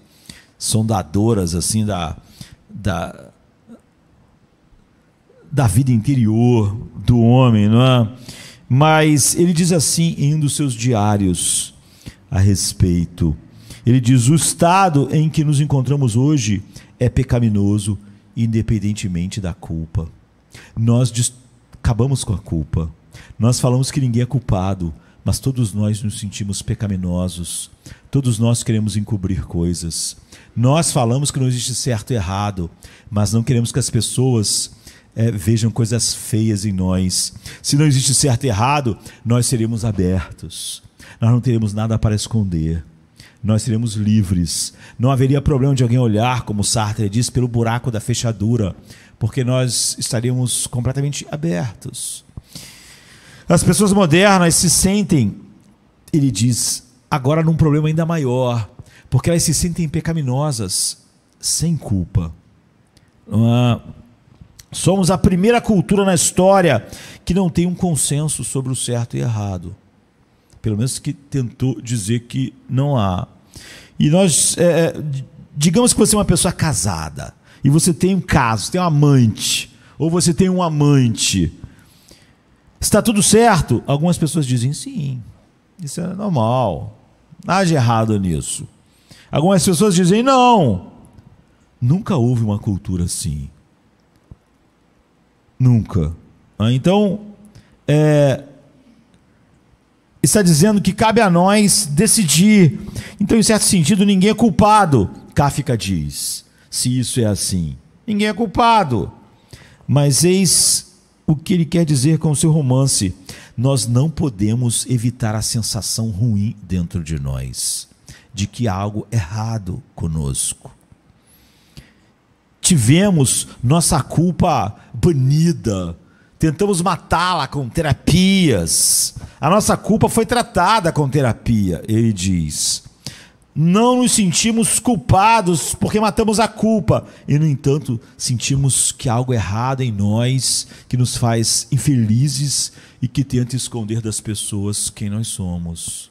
sondadoras assim da, da, da vida interior do homem, não é? Mas ele diz assim em um dos seus diários: a respeito. Ele diz: o estado em que nos encontramos hoje é pecaminoso, independentemente da culpa. Nós acabamos com a culpa. Nós falamos que ninguém é culpado, mas todos nós nos sentimos pecaminosos. Todos nós queremos encobrir coisas. Nós falamos que não existe certo e errado, mas não queremos que as pessoas é, vejam coisas feias em nós. Se não existe certo e errado, nós seremos abertos nós não teremos nada para esconder. Nós seremos livres. Não haveria problema de alguém olhar, como Sartre diz, pelo buraco da fechadura, porque nós estaríamos completamente abertos. As pessoas modernas se sentem, ele diz, agora num problema ainda maior, porque elas se sentem pecaminosas, sem culpa. somos a primeira cultura na história que não tem um consenso sobre o certo e errado pelo menos que tentou dizer que não há. E nós, é, é, digamos que você é uma pessoa casada e você tem um caso, tem um amante, ou você tem um amante. Está tudo certo? Algumas pessoas dizem sim, isso é normal, nada de errado nisso. Algumas pessoas dizem não, nunca houve uma cultura assim. Nunca. Ah, então, é, está dizendo que cabe a nós decidir. Então, em certo sentido, ninguém é culpado. Kafka diz: se isso é assim, ninguém é culpado. Mas eis o que ele quer dizer com o seu romance. Nós não podemos evitar a sensação ruim dentro de nós, de que há algo errado conosco. Tivemos nossa culpa banida, Tentamos matá-la com terapias. A nossa culpa foi tratada com terapia, ele diz. Não nos sentimos culpados porque matamos a culpa, e no entanto, sentimos que há algo errado em nós que nos faz infelizes e que tenta esconder das pessoas quem nós somos.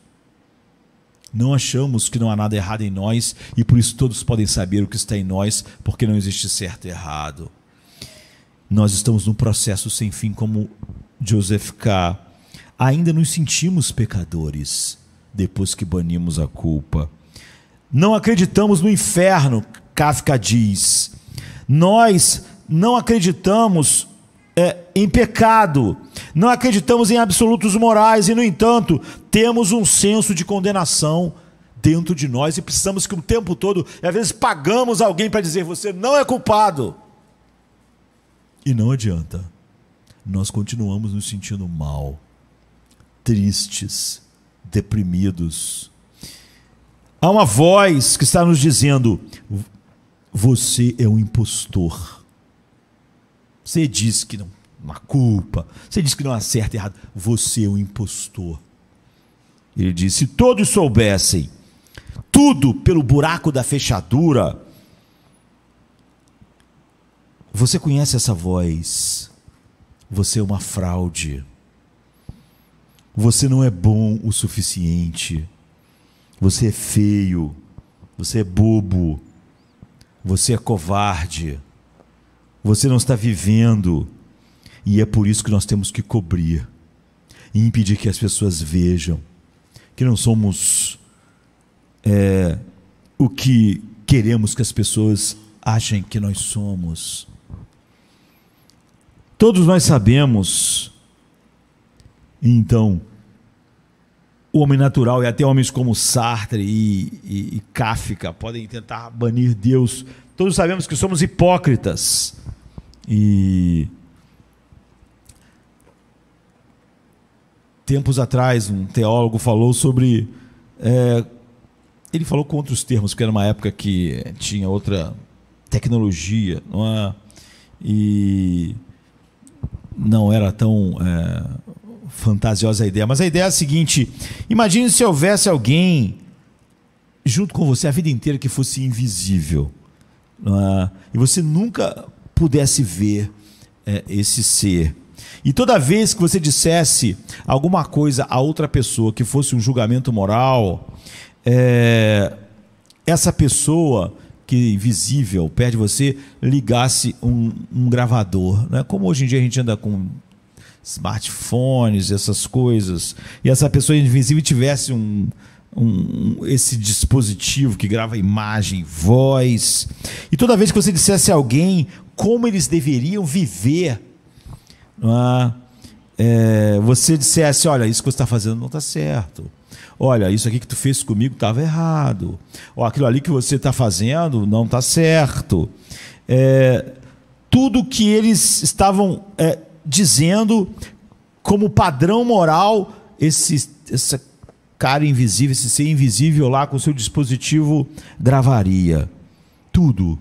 Não achamos que não há nada errado em nós e por isso todos podem saber o que está em nós, porque não existe certo e errado. Nós estamos num processo sem fim, como Joseph K. Ainda nos sentimos pecadores depois que banimos a culpa. Não acreditamos no inferno, Kafka diz. Nós não acreditamos é, em pecado, não acreditamos em absolutos morais e, no entanto, temos um senso de condenação dentro de nós e precisamos que o tempo todo, às vezes, pagamos alguém para dizer: você não é culpado. E não adianta. Nós continuamos nos sentindo mal, tristes, deprimidos. Há uma voz que está nos dizendo: você é um impostor. Você diz que não, uma há culpa, você diz que não e errado, você é um impostor. Ele disse: se todos soubessem tudo pelo buraco da fechadura, você conhece essa voz? Você é uma fraude. Você não é bom o suficiente. Você é feio. Você é bobo. Você é covarde. Você não está vivendo. E é por isso que nós temos que cobrir e impedir que as pessoas vejam que não somos é, o que queremos que as pessoas achem que nós somos. Todos nós sabemos, então, o homem natural e até homens como Sartre e, e, e Kafka podem tentar banir Deus. Todos sabemos que somos hipócritas. E tempos atrás um teólogo falou sobre é, ele falou com outros termos porque era uma época que tinha outra tecnologia é? e não era tão é, fantasiosa a ideia, mas a ideia é a seguinte: imagine se houvesse alguém junto com você a vida inteira que fosse invisível é? e você nunca pudesse ver é, esse ser. E toda vez que você dissesse alguma coisa a outra pessoa que fosse um julgamento moral, é, essa pessoa que visível perto de você ligasse um, um gravador. Né? Como hoje em dia a gente anda com smartphones, essas coisas, e essa pessoa invisível tivesse um, um, esse dispositivo que grava imagem, voz. E toda vez que você dissesse a alguém como eles deveriam viver, é? é, você dissesse: olha, isso que você está fazendo não está certo. Olha, isso aqui que tu fez comigo estava errado. Ou aquilo ali que você está fazendo não está certo. É, tudo que eles estavam é, dizendo como padrão moral, esse, essa cara invisível, esse ser invisível lá com seu dispositivo gravaria. Tudo.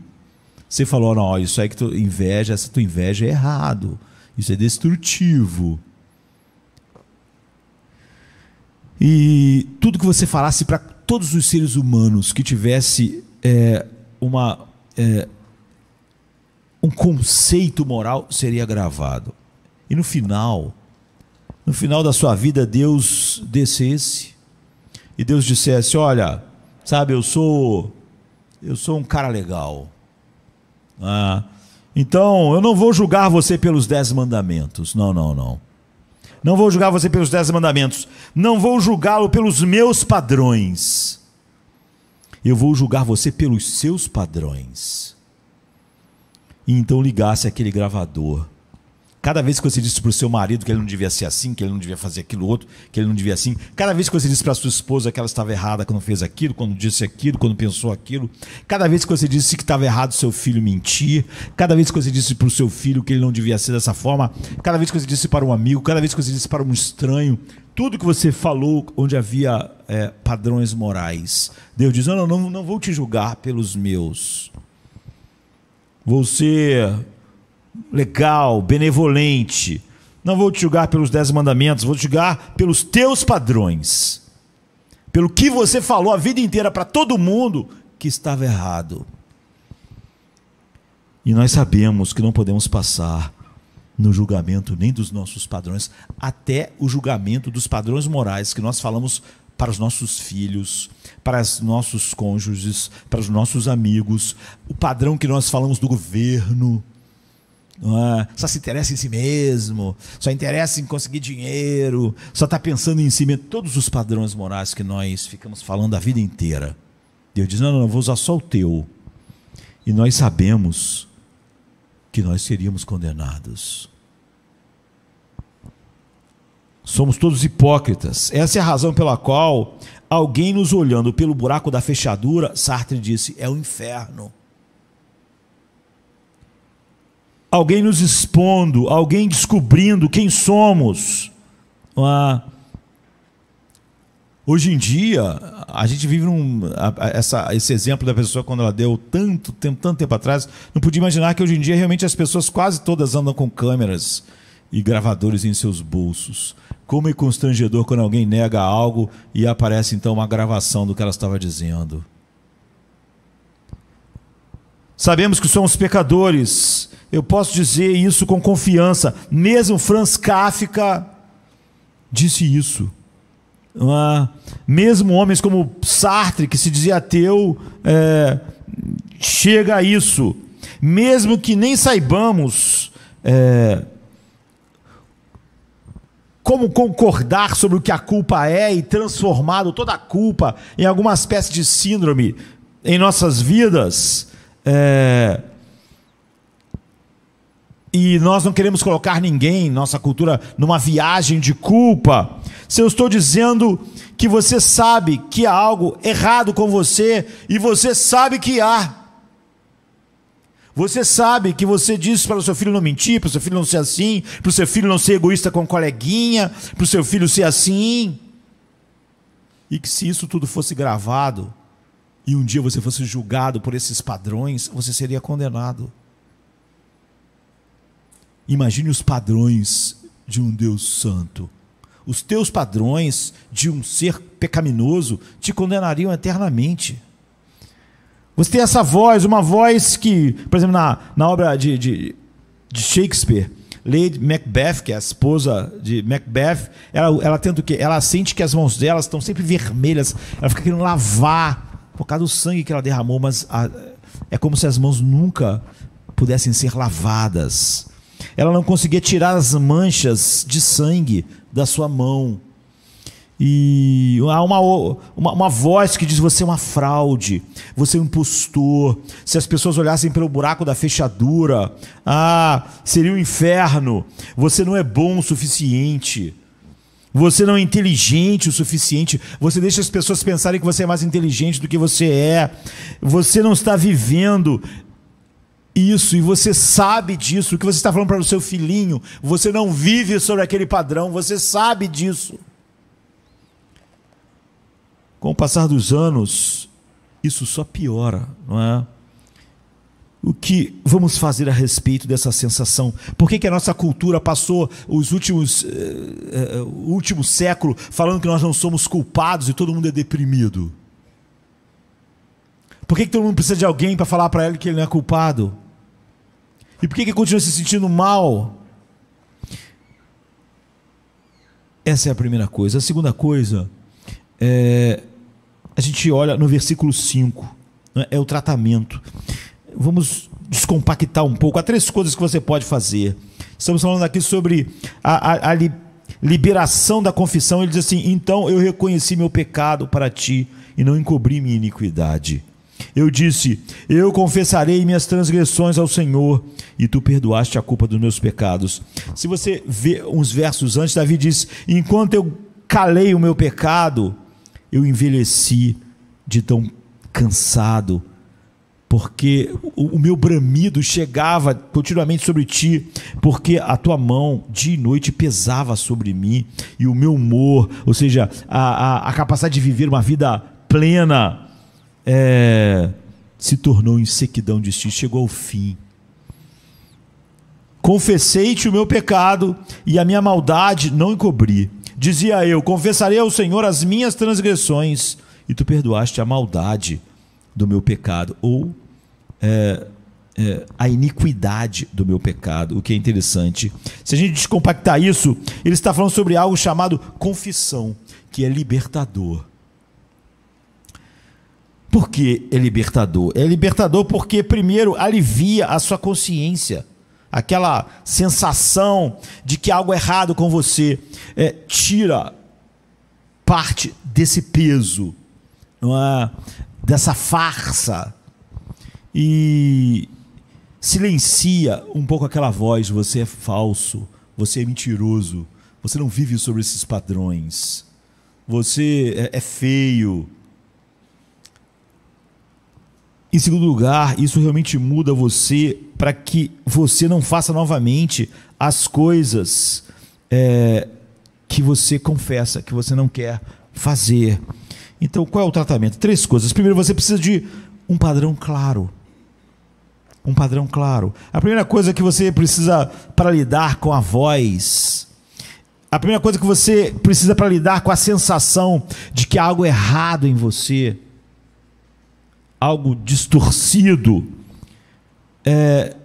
Você falou, não, isso aí que tu inveja, essa tua inveja é errado. Isso é destrutivo. E tudo que você falasse para todos os seres humanos que tivesse é, uma, é, um conceito moral seria gravado. E no final, no final da sua vida, Deus descesse e Deus dissesse: Olha, sabe, eu sou, eu sou um cara legal. Ah, então, eu não vou julgar você pelos dez mandamentos. Não, não, não. Não vou julgar você pelos dez mandamentos. Não vou julgá-lo pelos meus padrões. Eu vou julgar você pelos seus padrões. E então ligasse aquele gravador Cada vez que você disse para o seu marido que ele não devia ser assim, que ele não devia fazer aquilo outro, que ele não devia assim. Cada vez que você disse para sua esposa que ela estava errada quando fez aquilo, quando disse aquilo, quando pensou aquilo. Cada vez que você disse que estava errado seu filho mentir. Cada vez que você disse para o seu filho que ele não devia ser dessa forma. Cada vez que você disse para um amigo, cada vez que você disse para um estranho. Tudo que você falou onde havia é, padrões morais. Deus diz: não, não, não vou te julgar pelos meus. Você ser legal, benevolente. Não vou te julgar pelos dez mandamentos, vou te julgar pelos teus padrões. Pelo que você falou a vida inteira para todo mundo que estava errado. E nós sabemos que não podemos passar no julgamento nem dos nossos padrões, até o julgamento dos padrões morais que nós falamos para os nossos filhos, para os nossos cônjuges, para os nossos amigos, o padrão que nós falamos do governo, é? Só se interessa em si mesmo, só interessa em conseguir dinheiro, só está pensando em si mesmo. Todos os padrões morais que nós ficamos falando a vida inteira. Deus diz: não, não, não, vou usar só o teu. E nós sabemos que nós seríamos condenados. Somos todos hipócritas. Essa é a razão pela qual alguém nos olhando pelo buraco da fechadura, Sartre disse, é o inferno. alguém nos expondo, alguém descobrindo quem somos. Ah, hoje em dia, a gente vive num. A, a, essa, esse exemplo da pessoa quando ela deu tanto tempo, tanto tempo atrás, não podia imaginar que hoje em dia realmente as pessoas quase todas andam com câmeras e gravadores em seus bolsos. Como é constrangedor quando alguém nega algo e aparece então uma gravação do que ela estava dizendo. Sabemos que somos pecadores eu posso dizer isso com confiança. Mesmo Franz Kafka disse isso. É? mesmo homens como Sartre, que se dizia ateu, é, chega a isso. Mesmo que nem saibamos é, como concordar sobre o que a culpa é e transformar toda a culpa em alguma espécie de síndrome em nossas vidas. É, e nós não queremos colocar ninguém, nossa cultura, numa viagem de culpa, se eu estou dizendo que você sabe que há algo errado com você e você sabe que há. Você sabe que você disse para o seu filho não mentir, para o seu filho não ser assim, para o seu filho não ser egoísta com coleguinha, para o seu filho ser assim. E que se isso tudo fosse gravado e um dia você fosse julgado por esses padrões, você seria condenado. Imagine os padrões de um Deus santo. Os teus padrões de um ser pecaminoso te condenariam eternamente. Você tem essa voz, uma voz que, por exemplo, na, na obra de, de, de Shakespeare, Lady Macbeth, que é a esposa de Macbeth, ela, ela tenta o quê? Ela sente que as mãos dela estão sempre vermelhas, ela fica querendo lavar por causa do sangue que ela derramou, mas a, é como se as mãos nunca pudessem ser lavadas. Ela não conseguia tirar as manchas de sangue da sua mão. E há uma, uma, uma, voz que diz: você é uma fraude, você é um impostor. Se as pessoas olhassem pelo buraco da fechadura, ah, seria um inferno. Você não é bom o suficiente. Você não é inteligente o suficiente. Você deixa as pessoas pensarem que você é mais inteligente do que você é. Você não está vivendo isso e você sabe disso, o que você está falando para o seu filhinho, você não vive sobre aquele padrão, você sabe disso. Com o passar dos anos, isso só piora, não é? O que vamos fazer a respeito dessa sensação? Por que, que a nossa cultura passou os últimos eh, eh último século falando que nós não somos culpados e todo mundo é deprimido? Por que, que todo mundo precisa de alguém para falar para ele que ele não é culpado? E por que, que continua se sentindo mal? Essa é a primeira coisa. A segunda coisa é, a gente olha no versículo 5, né? é o tratamento. Vamos descompactar um pouco. Há três coisas que você pode fazer. Estamos falando aqui sobre a, a, a liberação da confissão. Ele diz assim: Então eu reconheci meu pecado para ti e não encobri minha iniquidade. Eu disse: Eu confessarei minhas transgressões ao Senhor, e tu perdoaste a culpa dos meus pecados. Se você vê uns versos antes, Davi diz: Enquanto eu calei o meu pecado, eu envelheci de tão cansado, porque o, meu bramido chegava continuamente sobre ti, porque a tua mão dia e noite pesava sobre mim, e o meu humor, ou seja, a, a, a capacidade de viver uma vida plena, é, se tornou em sequidão de si, chegou ao fim. Confessei-te o meu pecado e a minha maldade não encobri. Dizia eu: Confessarei ao Senhor as minhas transgressões, e tu perdoaste a maldade do meu pecado, ou é, é, a iniquidade do meu pecado, o que é interessante. Se a gente descompactar isso, ele está falando sobre algo chamado confissão, que é libertador. Por que é libertador? É libertador porque, primeiro, alivia a sua consciência. Aquela sensação de que algo é errado com você é, tira parte desse peso, é? dessa farsa. E silencia um pouco aquela voz: você é falso, você é mentiroso, você não vive sobre esses padrões, você é, é feio em segundo lugar, isso realmente muda você para que você não faça novamente as coisas é, que você confessa, que você não quer fazer. Então, qual é o tratamento? Três coisas. Primeiro, você precisa de um padrão claro. Um padrão claro. A primeira coisa que você precisa para lidar com a voz. A primeira coisa que você precisa para lidar com a sensação de que há algo é errado em você algo distorcido, é,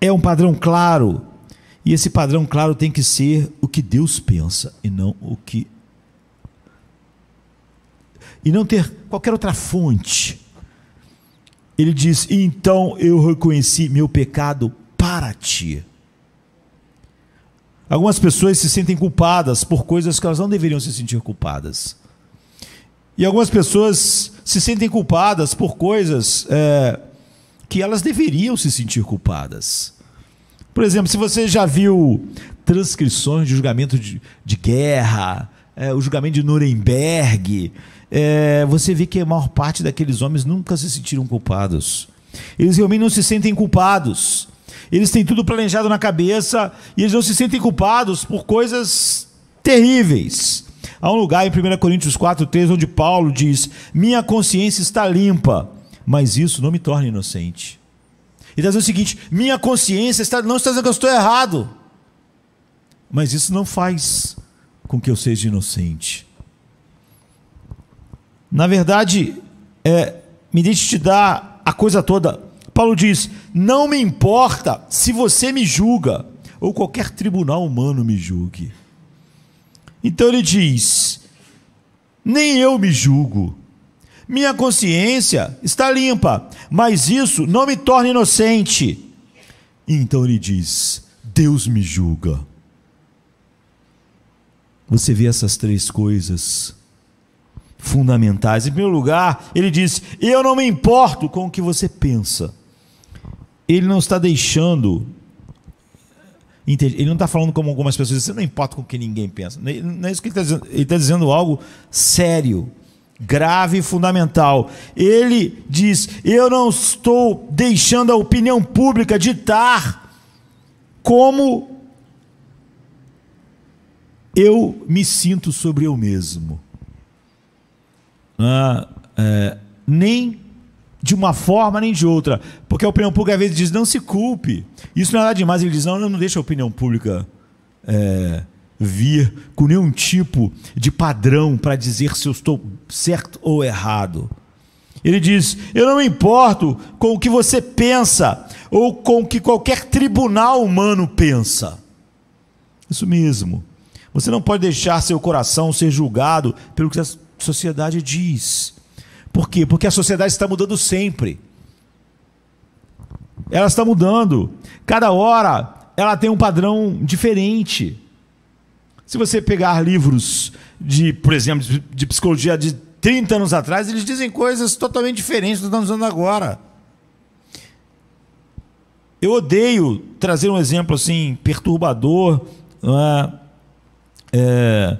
é um padrão claro. E esse padrão claro tem que ser o que Deus pensa e não o que. E não ter qualquer outra fonte. Ele diz: Então eu reconheci meu pecado para ti. Algumas pessoas se sentem culpadas por coisas que elas não deveriam se sentir culpadas. E algumas pessoas se sentem culpadas por coisas é, que elas deveriam se sentir culpadas. Por exemplo, se você já viu transcrições de julgamento de, de guerra, é, o julgamento de Nuremberg, é, você vê que a maior parte daqueles homens nunca se sentiram culpados. Eles realmente não se sentem culpados. Eles têm tudo planejado na cabeça e eles não se sentem culpados por coisas terríveis. Há um lugar em 1 Coríntios 4,3 onde Paulo diz: Minha consciência está limpa, mas isso não me torna inocente. Ele está dizendo o seguinte: minha consciência está, não está dizendo que eu estou errado, mas isso não faz com que eu seja inocente. Na verdade, é, me deixe te dar a coisa toda. Paulo diz: Não me importa se você me julga, ou qualquer tribunal humano me julgue. Então ele diz: Nem eu me julgo. Minha consciência está limpa, mas isso não me torna inocente. Então ele diz: Deus me julga. Você vê essas três coisas fundamentais. Em primeiro lugar, ele diz: Eu não me importo com o que você pensa. Ele não está deixando ele não está falando como algumas pessoas dizem, não importa com o que ninguém pensa. Não é, é isso que ele está dizendo. Ele está dizendo algo sério, grave e fundamental. Ele diz: Eu não estou deixando a opinião pública ditar como eu me sinto sobre eu mesmo. Ah, é, nem de uma forma nem de outra. Porque a opinião pública às vezes diz, não se culpe. Isso não é nada demais. Ele diz, não, não deixa a opinião pública é, vir com nenhum tipo de padrão para dizer se eu estou certo ou errado. Ele diz: Eu não me importo com o que você pensa ou com o que qualquer tribunal humano pensa. Isso mesmo. Você não pode deixar seu coração ser julgado pelo que a sociedade diz. Por quê? Porque a sociedade está mudando sempre. Ela está mudando. Cada hora ela tem um padrão diferente. Se você pegar livros de, por exemplo, de psicologia de 30 anos atrás, eles dizem coisas totalmente diferentes do que estamos usando agora. Eu odeio trazer um exemplo assim perturbador é? É,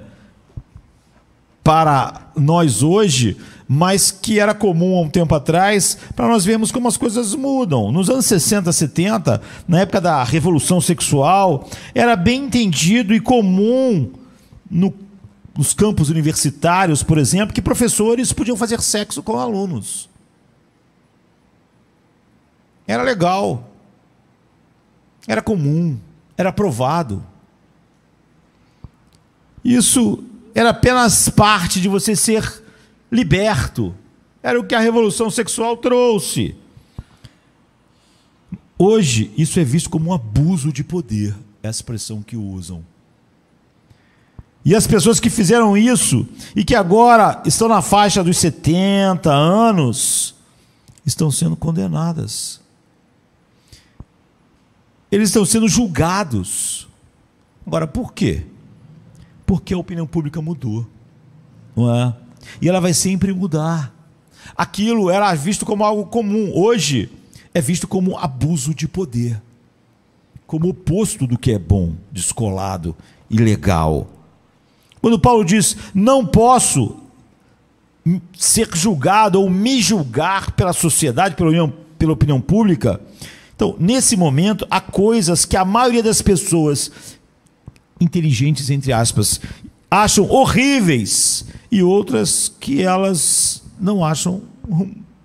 para nós hoje, mas que era comum há um tempo atrás, para nós vermos como as coisas mudam. Nos anos 60, 70, na época da revolução sexual, era bem entendido e comum no, nos campos universitários, por exemplo, que professores podiam fazer sexo com alunos. Era legal. Era comum, era aprovado. Isso era apenas parte de você ser liberto. Era o que a revolução sexual trouxe. Hoje, isso é visto como um abuso de poder, é a expressão que usam. E as pessoas que fizeram isso e que agora estão na faixa dos 70 anos estão sendo condenadas. Eles estão sendo julgados. Agora, por quê? Porque a opinião pública mudou. Não é? E ela vai sempre mudar. Aquilo era visto como algo comum, hoje é visto como abuso de poder, como oposto do que é bom, descolado e legal. Quando Paulo diz: "Não posso ser julgado ou me julgar pela sociedade, pela opinião, pela opinião pública", então, nesse momento, há coisas que a maioria das pessoas inteligentes, entre aspas, acham horríveis e outras que elas não acham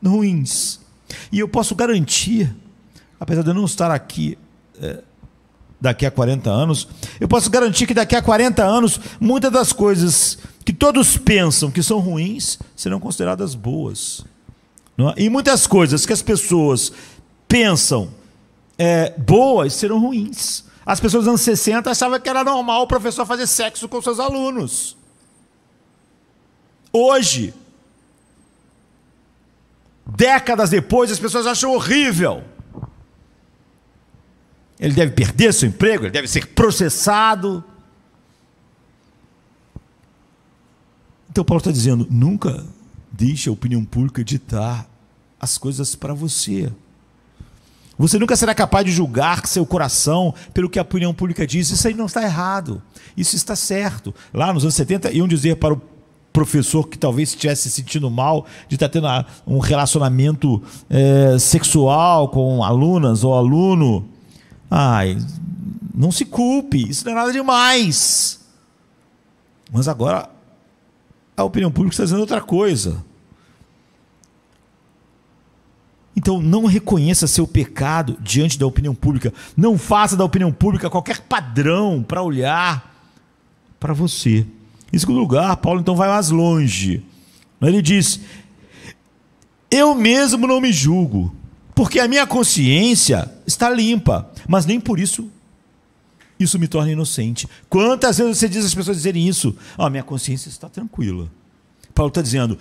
ruins. E eu posso garantir, apesar de eu não estar aqui é, daqui a 40 anos, eu posso garantir que daqui a 40 anos muitas das coisas que todos pensam que são ruins serão consideradas boas. É? E muitas coisas que as pessoas pensam é, boas serão ruins. As pessoas dos anos 60 achavam que era normal o professor fazer sexo com seus alunos. Hoje, décadas depois, as pessoas acham horrível. Ele deve perder seu emprego, ele deve ser processado. Então Paulo está dizendo: nunca deixe a opinião pública ditar as coisas para você. Você nunca será capaz de julgar seu coração pelo que a opinião pública diz. Isso aí não está errado. Isso está certo. Lá nos anos 70, iam dizer para o professor que talvez estivesse se sentindo mal de estar tendo um relacionamento é, sexual com alunas ou aluno. Ai, não se culpe, isso não é nada demais. Mas agora a opinião pública está dizendo outra coisa. Então não reconheça seu pecado diante da opinião pública. Não faça da opinião pública qualquer padrão para olhar para você. Em segundo lugar, Paulo então vai mais longe. Ele diz: Eu mesmo não me julgo, porque a minha consciência está limpa, mas nem por isso isso me torna inocente. Quantas vezes você diz às pessoas dizerem isso? a ah, minha consciência está tranquila. Paulo está dizendo: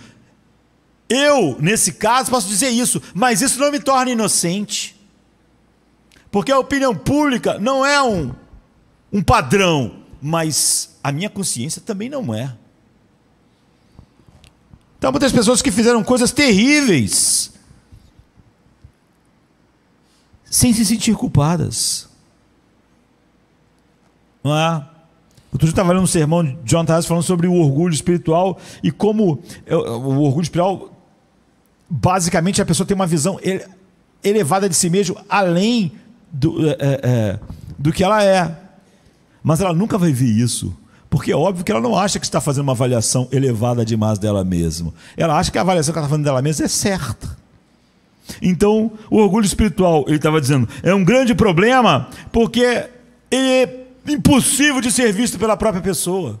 Eu, nesse caso, posso dizer isso, mas isso não me torna inocente. Porque a opinião pública não é um, um padrão mas a minha consciência também não é. Então, muitas pessoas que fizeram coisas terríveis sem se sentir culpadas. Não é? Outro dia eu estava lendo um sermão de John Tyson falando sobre o orgulho espiritual e como é, o orgulho espiritual, basicamente, a pessoa tem uma visão elevada de si mesmo além do, é, é, é do que ela é. Mas ela nunca vai ver isso. Porque é óbvio que ela não acha que está fazendo uma avaliação elevada demais dela mesma. Ela acha que a avaliação que ela está fazendo dela mesma é certa. Então, o orgulho espiritual, ele estava dizendo, é um grande problema porque ele é impossível de ser visto pela própria pessoa.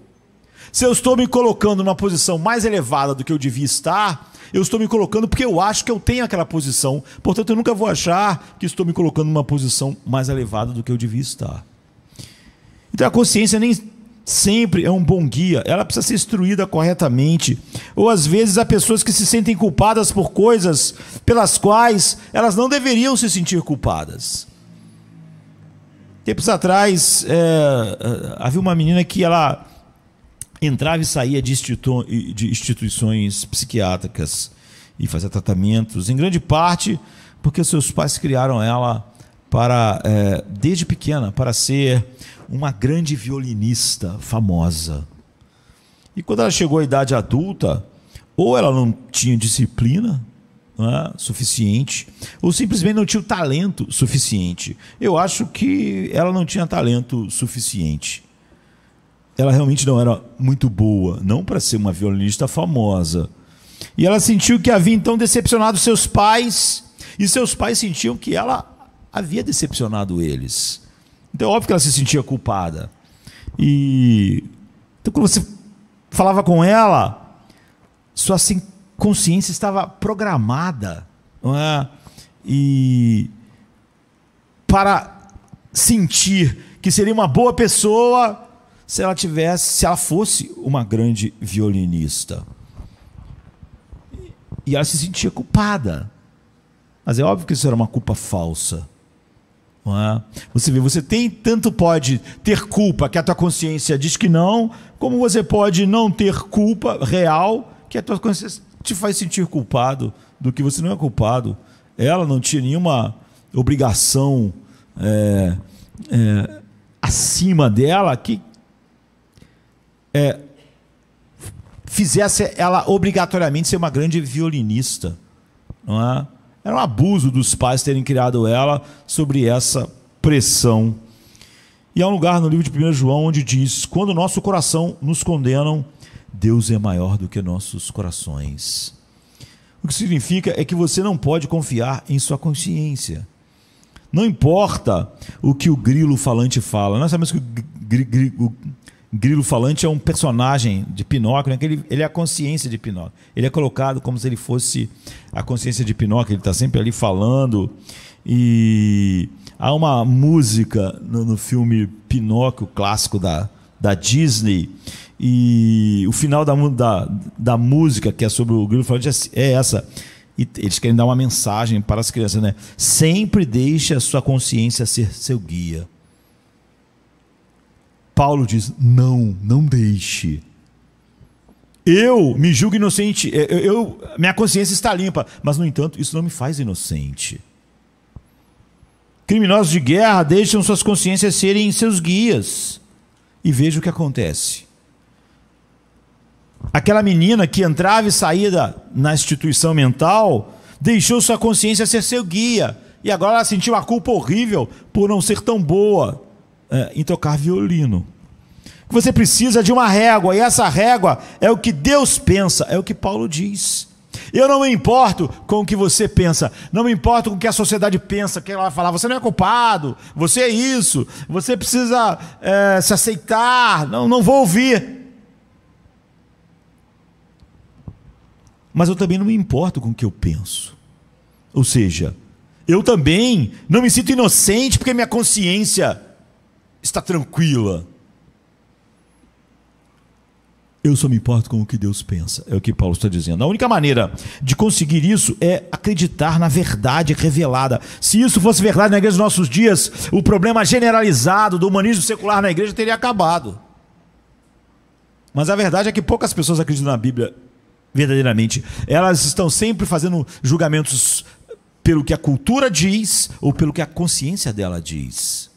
Se eu estou me colocando numa posição mais elevada do que eu devia estar, eu estou me colocando porque eu acho que eu tenho aquela posição. Portanto, eu nunca vou achar que estou me colocando numa posição mais elevada do que eu devia estar. Então a consciência nem sempre é um bom guia, ela precisa ser instruída corretamente. Ou às vezes há pessoas que se sentem culpadas por coisas pelas quais elas não deveriam se sentir culpadas. Tempos atrás é, é havia uma menina que ela entrava e saía de, institu de instituições psiquiátricas e fazia tratamentos, em grande parte porque seus pais criaram ela para é, desde pequena para ser uma grande violinista famosa. E quando ela chegou à idade adulta, ou ela não tinha disciplina né, suficiente, ou simplesmente não tinha o talento suficiente. Eu acho que ela não tinha talento suficiente. Ela realmente não era muito boa, não para ser uma violinista famosa. E ela sentiu que havia então decepcionado seus pais, e seus pais sentiam que ela havia decepcionado eles. Então, é óbvio que ela se sentia culpada. E. Então, quando você falava com ela, sua consciência estava programada, não é? E. para sentir que seria uma boa pessoa se ela tivesse, se ela fosse uma grande violinista. E ela se sentia culpada. Mas é óbvio que isso era uma culpa falsa. Ah, você vê, você tem tanto pode ter culpa que a tua consciência diz que não, como você pode não ter culpa real que a tua consciência te faz sentir culpado do que você não é culpado. Ela não tinha nenhuma obrigação é, é, acima dela que é, fizesse ela obrigatoriamente ser uma grande violinista, não é? Era um abuso dos pais terem criado ela sobre essa pressão. E há um lugar no livro de 1 João onde diz: Quando nosso coração nos condenam, Deus é maior do que nossos corações. O que significa é que você não pode confiar em sua consciência. Não importa o que o grilo falante fala. Nós sabemos que o, gri, gri, o Grilo Falante é um personagem de Pinóquio, né? ele, ele é a consciência de Pinóquio. Ele é colocado como se ele fosse a consciência de Pinóquio, ele está sempre ali falando. E há uma música no, no filme Pinóquio, clássico da, da Disney, e o final da, da, da música, que é sobre o Grilo Falante, é, é essa. E eles querem dar uma mensagem para as crianças, né? Sempre deixe a sua consciência ser seu guia Paulo diz: não, não deixe. Eu me julgo inocente, é, eu, eu, minha consciência está limpa, mas no entanto, isso não me faz inocente. Criminosos de guerra deixam suas consciências serem seus guias. E veja o que acontece. Aquela menina que entrava e saía na instituição mental deixou sua consciência ser seu guia. E agora ela sentiu a culpa horrível por não ser tão boa é, em tocar violino. Você precisa de uma régua, e essa régua é o que Deus pensa, é o que Paulo diz. Eu não me importo com o que você pensa, não me importo com o que a sociedade pensa, que ela vai falar, você não é culpado, você é isso, você precisa é, se aceitar, não, não vou ouvir. Mas eu também não me importo com o que eu penso. Ou seja, eu também não me sinto inocente porque minha consciência está tranquila. Eu só me importo com o que Deus pensa, é o que Paulo está dizendo. A única maneira de conseguir isso é acreditar na verdade revelada. Se isso fosse verdade na igreja dos nossos dias, o problema generalizado do humanismo secular na igreja teria acabado. Mas a verdade é que poucas pessoas acreditam na Bíblia verdadeiramente. Elas estão sempre fazendo julgamentos pelo que a cultura diz ou pelo que a consciência dela diz.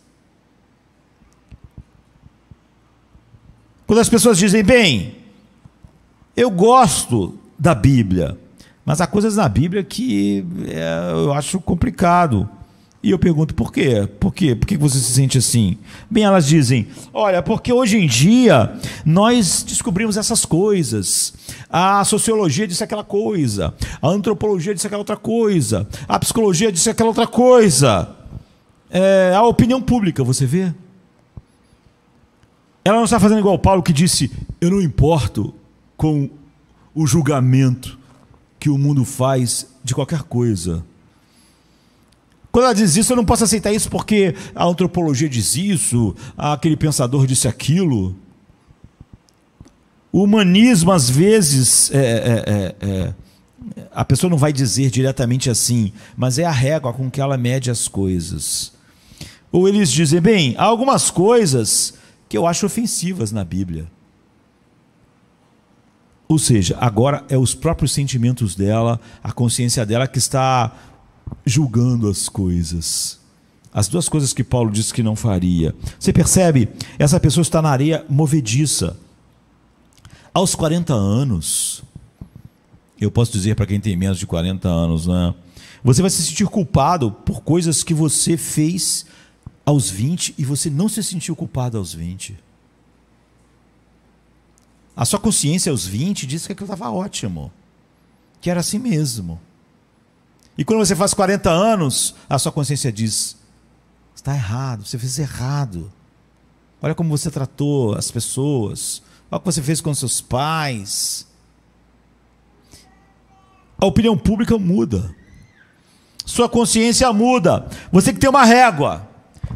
Quando as pessoas dizem, bem, eu gosto da Bíblia, mas há coisas na Bíblia que é, eu acho complicado. E eu pergunto por quê? Por quê? Por que você se sente assim? Bem, elas dizem: olha, porque hoje em dia nós descobrimos essas coisas. A sociologia disse aquela coisa, a antropologia disse aquela outra coisa, a psicologia disse aquela outra coisa. É, a opinião pública, você vê? Ela não está fazendo igual Paulo que disse: Eu não importo com o julgamento que o mundo faz de qualquer coisa. Quando ela diz isso, eu não posso aceitar isso porque a antropologia diz isso, aquele pensador disse aquilo. O humanismo, às vezes, é, é, é, a pessoa não vai dizer diretamente assim, mas é a régua com que ela mede as coisas. Ou eles dizem, bem, há algumas coisas que eu acho ofensivas na Bíblia. Ou seja, agora é os próprios sentimentos dela, a consciência dela que está julgando as coisas. As duas coisas que Paulo disse que não faria. Você percebe? Essa pessoa está na areia movediça. Aos 40 anos, eu posso dizer para quem tem menos de 40 anos, né? Você vai se sentir culpado por coisas que você fez aos 20 e você não se sentiu culpado aos 20. A sua consciência aos 20 disse que aquilo estava ótimo, que era assim mesmo. E quando você faz 40 anos, a sua consciência diz: está errado, você fez errado. Olha como você tratou as pessoas, olha o que você fez com seus pais. A opinião pública muda. Sua consciência muda. Você que tem uma régua,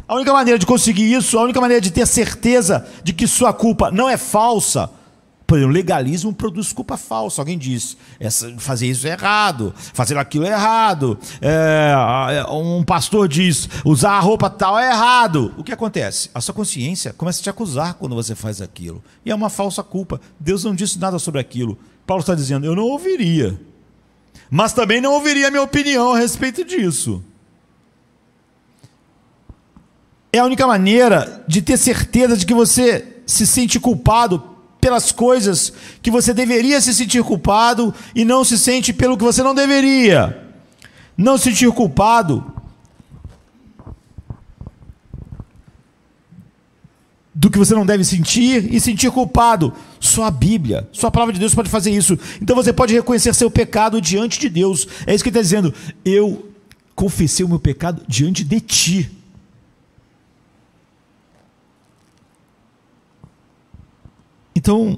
a única maneira de conseguir isso, a única maneira de ter certeza de que sua culpa não é falsa. Por exemplo, legalismo produz culpa falsa. Alguém diz, fazer isso é errado, fazer aquilo é errado. É, é, um pastor diz, usar a roupa tal é errado. O que acontece? A sua consciência começa a te acusar quando você faz aquilo. E é uma falsa culpa. Deus não disse nada sobre aquilo. Paulo está dizendo, eu não ouviria. Mas também não ouviria a minha opinião a respeito disso. É a única maneira de ter certeza de que você se sente culpado pelas coisas que você deveria se sentir culpado e não se sente pelo que você não deveria. Não se sentir culpado do que você não deve sentir e sentir culpado. Só a Bíblia, só a palavra de Deus pode fazer isso. Então você pode reconhecer seu pecado diante de Deus. É isso que ele está dizendo. Eu confessei o meu pecado diante de ti. Então,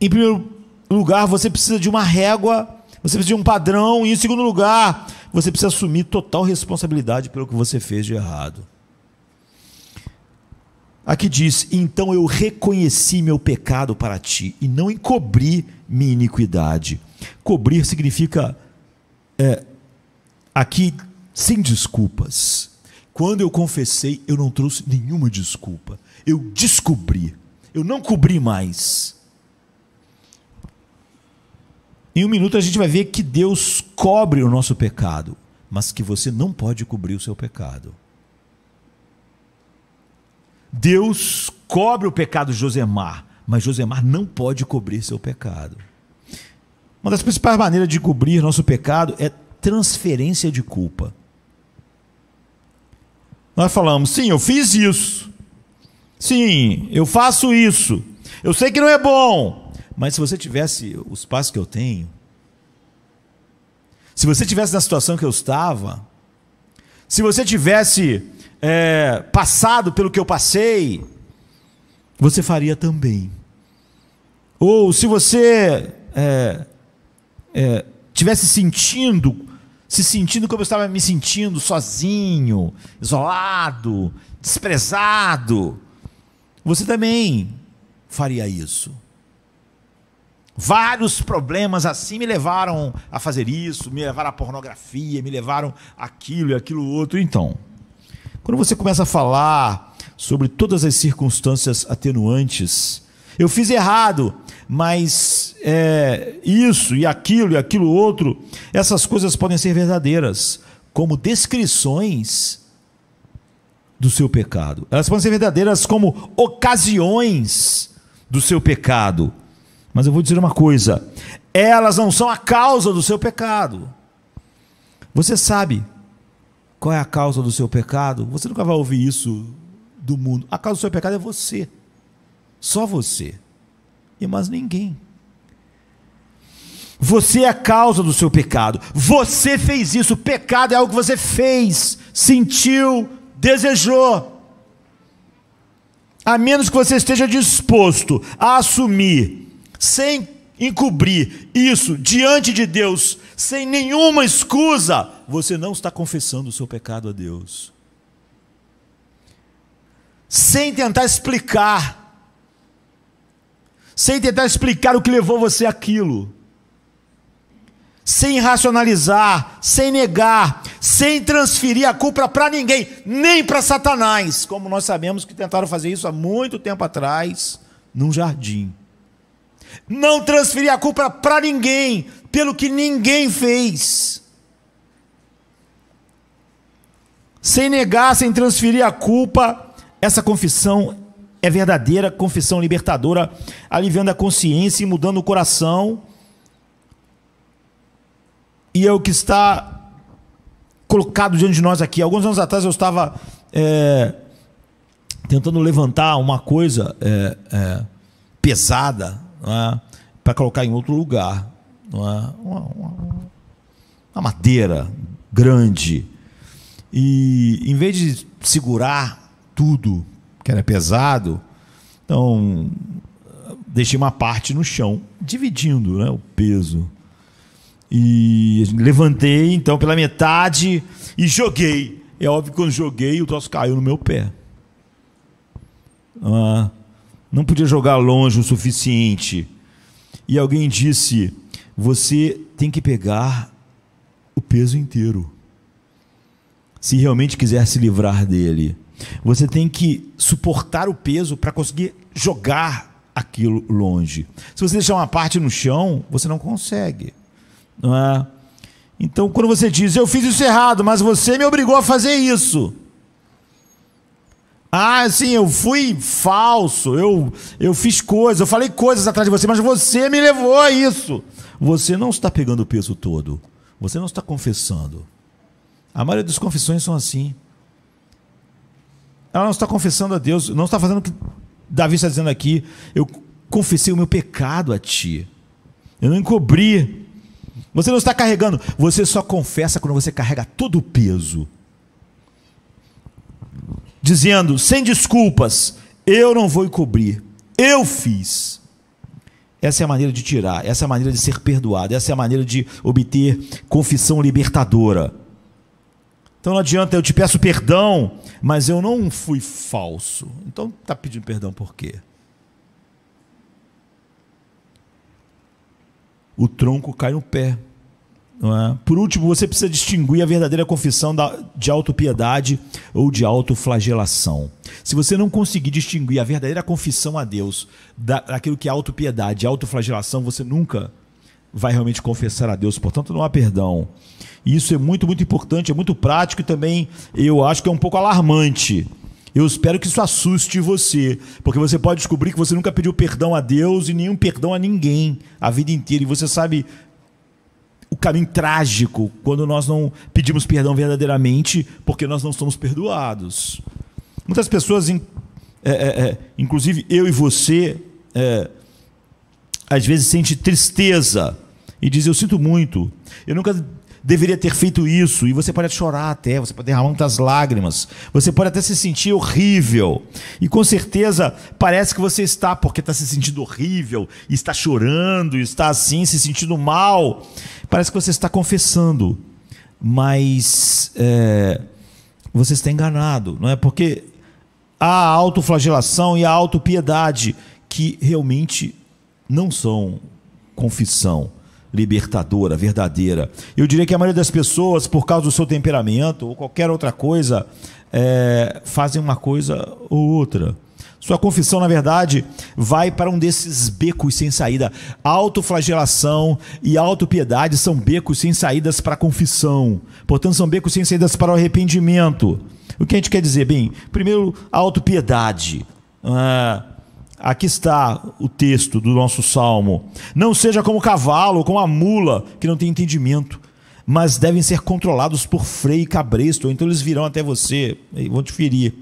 em primeiro lugar, você precisa de uma régua, você precisa de um padrão, e em segundo lugar, você precisa assumir total responsabilidade pelo que você fez de errado. Aqui diz: Então eu reconheci meu pecado para ti e não encobri minha iniquidade. Cobrir significa é, aqui sem desculpas. Quando eu confessei, eu não trouxe nenhuma desculpa. Eu descobri. Eu não cobri mais. Em um minuto a gente vai ver que Deus cobre o nosso pecado, mas que você não pode cobrir o seu pecado. Deus cobre o pecado de Josemar, mas Josemar não pode cobrir seu pecado. Uma das principais maneiras de cobrir nosso pecado é transferência de culpa. Nós falamos, sim, eu fiz isso. Sim, eu faço isso. Eu sei que não é bom, mas se você tivesse os passos que eu tenho, se você tivesse na situação que eu estava, se você tivesse é, passado pelo que eu passei, você faria também. Ou se você é, é, tivesse sentindo, se sentindo como eu estava me sentindo, sozinho, isolado, desprezado, você também faria isso. Vários problemas assim me levaram a fazer isso, me levaram à pornografia, me levaram aquilo e aquilo outro. Então, quando você começa a falar sobre todas as circunstâncias atenuantes, eu fiz errado, mas é, isso e aquilo e aquilo outro, essas coisas podem ser verdadeiras como descrições do seu pecado. Elas podem ser verdadeiras como ocasiões do seu pecado. Mas eu vou dizer uma coisa: elas não são a causa do seu pecado. Você sabe qual é a causa do seu pecado? Você nunca vai ouvir isso do mundo. A causa do seu pecado é você. Só você. E mais ninguém. Você é a causa do seu pecado. Você fez isso. O pecado é algo que você fez, sentiu, desejou. A menos que você esteja disposto a assumir, sem encobrir isso diante de Deus, sem nenhuma escusa, você não está confessando o seu pecado a Deus. Sem tentar explicar, sem tentar explicar o que levou você àquilo sem racionalizar, sem negar, sem transferir a culpa para ninguém, nem para Satanás, como nós sabemos que tentaram fazer isso há muito tempo atrás, num jardim. Não transferir a culpa para ninguém, pelo que ninguém fez. Sem negar, sem transferir a culpa, essa confissão é verdadeira, confissão libertadora, aliviando a consciência e mudando o coração e é o que está colocado diante de nós aqui. Alguns anos atrás eu estava é, tentando levantar uma coisa é, é, pesada é, para colocar em outro lugar. É, uma, uma, uma madeira grande. E em vez de segurar tudo que era pesado, então deixei uma parte no chão, dividindo né, o peso. E levantei, então, pela metade e joguei. É óbvio que quando joguei, o troço caiu no meu pé. Ah, não podia jogar longe o suficiente. E alguém disse: você tem que pegar o peso inteiro. Se realmente quiser se livrar dele, você tem que suportar o peso para conseguir jogar aquilo longe. Se você deixar uma parte no chão, você não consegue. Não é? Então, quando você diz, eu fiz isso errado, mas você me obrigou a fazer isso. Ah, sim, eu fui falso, eu, eu fiz coisas, eu falei coisas atrás de você, mas você me levou a isso. Você não está pegando o peso todo. Você não está confessando. A maioria das confissões são assim. Ela não está confessando a Deus, não está fazendo o que Davi está dizendo aqui. Eu confessei o meu pecado a ti. Eu não encobri. Você não está carregando, você só confessa quando você carrega todo o peso. Dizendo, sem desculpas, eu não vou encobrir, eu fiz. Essa é a maneira de tirar, essa é a maneira de ser perdoado, essa é a maneira de obter confissão libertadora. Então não adianta eu te peço perdão, mas eu não fui falso. Então está pedindo perdão por quê? o tronco cai no pé. É? Por último, você precisa distinguir a verdadeira confissão da, de autopiedade ou de autoflagelação. Se você não conseguir distinguir a verdadeira confissão a Deus da, daquilo que é autopiedade, autoflagelação, você nunca vai realmente confessar a Deus. Portanto, não há perdão. E isso é muito, muito importante, é muito prático e também eu acho que é um pouco alarmante. Eu espero que isso assuste você, porque você pode descobrir que você nunca pediu perdão a Deus e nenhum perdão a ninguém a vida inteira. E você sabe o caminho trágico quando nós não pedimos perdão verdadeiramente, porque nós não somos perdoados. Muitas pessoas, é, é, é, inclusive eu e você, é, às vezes sente tristeza e diz: Eu sinto muito, eu nunca deveria ter feito isso. E você pode chorar até, você pode derramar muitas lágrimas, você pode até se sentir horrível. E com certeza parece que você está, porque está se sentindo horrível, está chorando, está assim, se sentindo mal. Parece que você está confessando, mas é, você está enganado, não é? Porque há a autoflagelação e a autopiedade que realmente não são confissão libertadora, verdadeira. Eu diria que a maioria das pessoas, por causa do seu temperamento ou qualquer outra coisa, é, fazem uma coisa ou outra. Sua confissão, na verdade, vai para um desses becos sem saída. Autoflagelação e autopiedade são becos sem saídas para a confissão. Portanto, são becos sem saídas para o arrependimento. O que a gente quer dizer? Bem, primeiro, autopiedade. Ah, Aqui está o texto do nosso salmo. Não seja como o cavalo ou como a mula, que não tem entendimento, mas devem ser controlados por freio e cabresto, ou então eles virão até você e vão te ferir.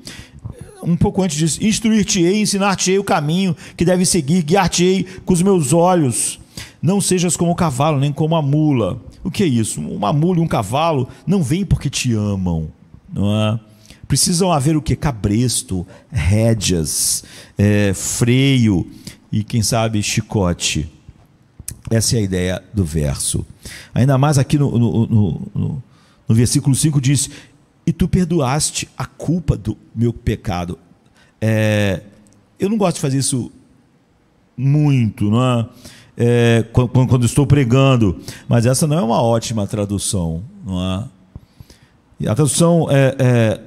Um pouco antes disso, instruir-te-ei, ensinar-te-ei o caminho que deve seguir, guiar-te-ei com os meus olhos. Não sejas como o cavalo, nem como a mula. O que é isso? Uma mula e um cavalo não vêm porque te amam, não é? Precisam haver o que? Cabresto, rédeas, é, freio e quem sabe chicote. Essa é a ideia do verso. Ainda mais aqui no, no, no, no versículo 5 diz: E tu perdoaste a culpa do meu pecado. É, eu não gosto de fazer isso muito, não é? é quando, quando, estou pregando, mas essa não é uma ótima tradução, não é? A tradução é, é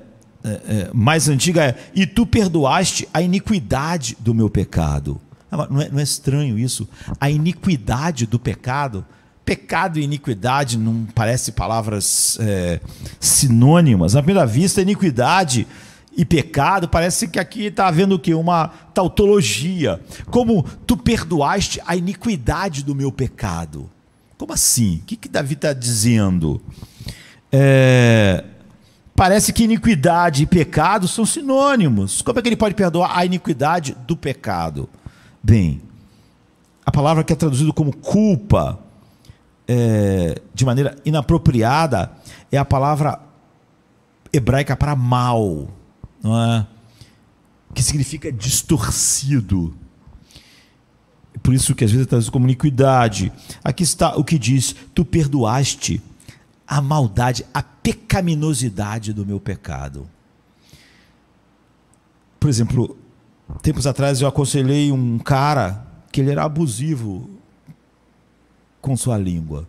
eh, eh, mais antiga é: E tu perdoaste a iniquidade do meu pecado. Ah, não é, não é estranho isso? A iniquidade do pecado. Pecado e iniquidade não parecem palavras é, sinônimas. À primeira vista, iniquidade e pecado, parece que aqui está havendo o quê? Uma tautologia. Como tu perdoaste a iniquidade do meu pecado. Como assim? O que, que Davi está dizendo? É, Parece que iniquidade e pecado são sinônimos. Como é que ele pode perdoar a iniquidade do pecado? Bem, a palavra que é traduzida como culpa é, de maneira inapropriada é a palavra hebraica para mal, é? que significa distorcido. Por isso que às vezes é traduzido como iniquidade. Aqui está o que diz: Tu perdoaste a maldade, a pecaminosidade do meu pecado. Por exemplo, tempos atrás eu aconselhei um cara que ele era abusivo com sua língua.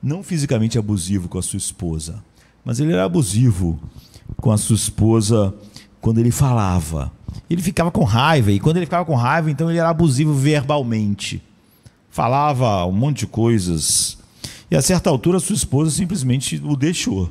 Não fisicamente abusivo com a sua esposa, mas ele era abusivo com a sua esposa quando ele falava. Ele ficava com raiva, e quando ele ficava com raiva, então ele era abusivo verbalmente. Falava um monte de coisas e a certa altura, sua esposa simplesmente o deixou.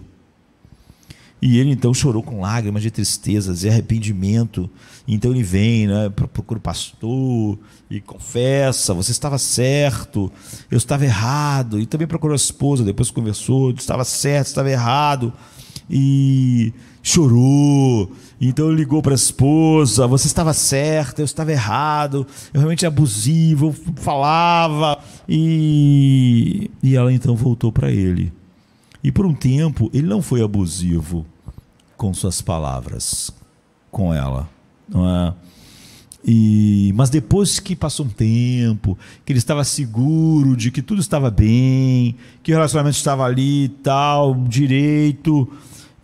E ele então chorou com lágrimas de tristeza, de arrependimento. Então ele vem, né, procura o pastor e confessa: você estava certo, eu estava errado. E também procurou a esposa, depois conversou: estava certo, estava errado. E chorou, então ligou para a esposa, você estava certa, eu estava errado, eu realmente abusivo, eu falava e e ela então voltou para ele. E por um tempo ele não foi abusivo com suas palavras com ela, não é? E, mas depois que passou um tempo, que ele estava seguro de que tudo estava bem, que o relacionamento estava ali e tal, direito,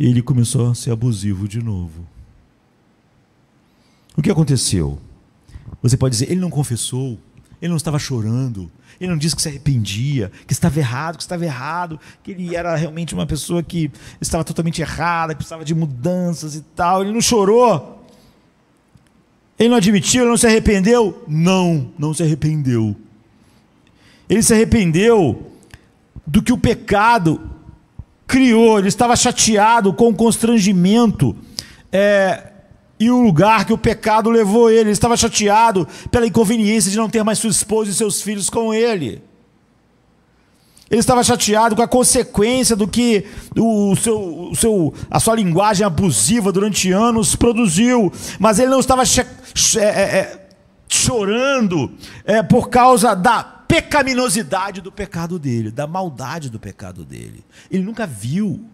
ele começou a ser abusivo de novo. O que aconteceu? Você pode dizer, ele não confessou, ele não estava chorando, ele não disse que se arrependia, que estava errado, que estava errado, que ele era realmente uma pessoa que estava totalmente errada, que precisava de mudanças e tal. Ele não chorou. Ele não admitiu, ele não se arrependeu? Não, não se arrependeu. Ele se arrependeu do que o pecado criou, ele estava chateado com o constrangimento é, e o lugar que o pecado levou ele. Ele estava chateado pela inconveniência de não ter mais sua esposa e seus filhos com ele. Ele estava chateado com a consequência do que o seu, o seu, a sua linguagem abusiva durante anos produziu, mas ele não estava é, é, é, chorando é, por causa da pecaminosidade do pecado dele, da maldade do pecado dele. Ele nunca viu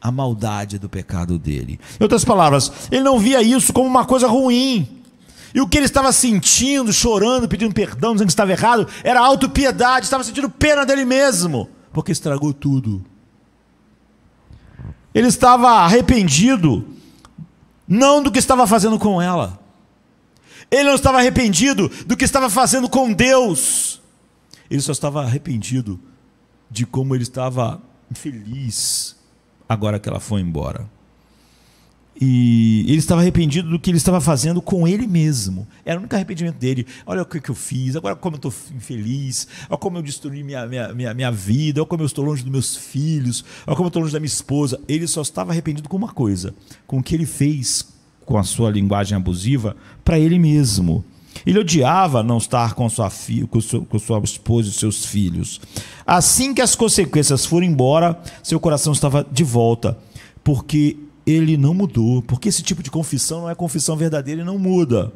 a maldade do pecado dele. Em outras palavras, ele não via isso como uma coisa ruim. E o que ele estava sentindo, chorando, pedindo perdão, dizendo que estava errado, era autopiedade, estava sentindo pena dele mesmo, porque estragou tudo. Ele estava arrependido, não do que estava fazendo com ela. Ele não estava arrependido do que estava fazendo com Deus. Ele só estava arrependido de como ele estava feliz agora que ela foi embora. E ele estava arrependido do que ele estava fazendo com ele mesmo. Era o único arrependimento dele. Olha o que, eu fiz, agora como eu estou infeliz, olha como eu destruí minha, minha, minha, minha vida, olha como eu estou longe dos meus filhos, olha como eu estou longe da minha esposa. Ele só estava arrependido com uma coisa: com o que ele fez com a sua linguagem abusiva para ele mesmo. Ele odiava não estar com sua, fi, com sua, com sua esposa e seus filhos. Assim que as consequências foram embora, seu coração estava de volta, porque ele não mudou. Porque esse tipo de confissão não é confissão verdadeira e não muda.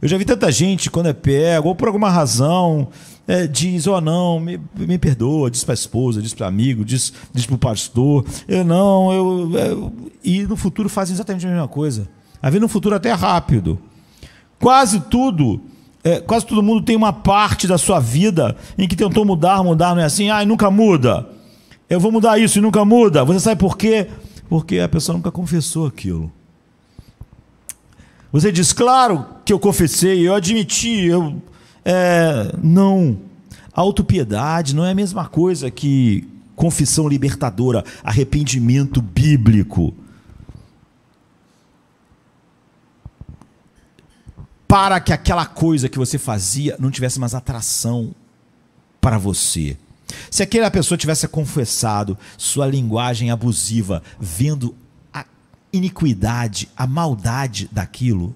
Eu já vi tanta gente, quando é pego, ou por alguma razão, é, diz, oh, não, me, me perdoa, diz para a esposa, diz para amigo, diz, diz para o pastor, eu não, eu, eu, E no futuro fazem exatamente a mesma coisa. A vida no futuro até rápido quase tudo, é, quase todo mundo tem uma parte da sua vida em que tentou mudar, mudar, não é assim, ah, nunca muda. Eu vou mudar isso e nunca muda. Você sabe por quê? Porque a pessoa nunca confessou aquilo. Você diz, claro que eu confessei, eu admiti, eu. É, não. Autopiedade não é a mesma coisa que confissão libertadora, arrependimento bíblico. para que aquela coisa que você fazia não tivesse mais atração para você. Se aquela pessoa tivesse confessado sua linguagem abusiva, vendo a iniquidade, a maldade daquilo,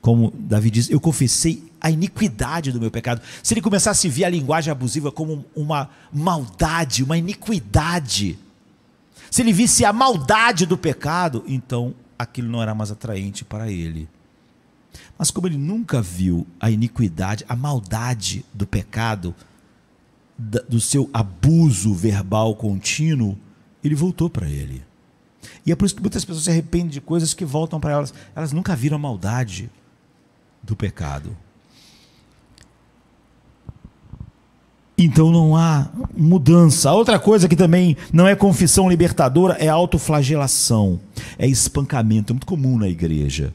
como Davi diz, eu confessei a iniquidade do meu pecado. Se ele começasse a ver a linguagem abusiva como uma maldade, uma iniquidade, se ele visse a maldade do pecado, então aquilo não era mais atraente para ele. Mas como ele nunca viu a iniquidade, a maldade do pecado, do seu abuso verbal contínuo, ele voltou para ele. E é por isso que muitas pessoas se arrependem de coisas que voltam para elas. Elas nunca viram a maldade do pecado. Então não há mudança. Outra coisa que também não é confissão libertadora é autoflagelação, é espancamento. É muito comum na igreja.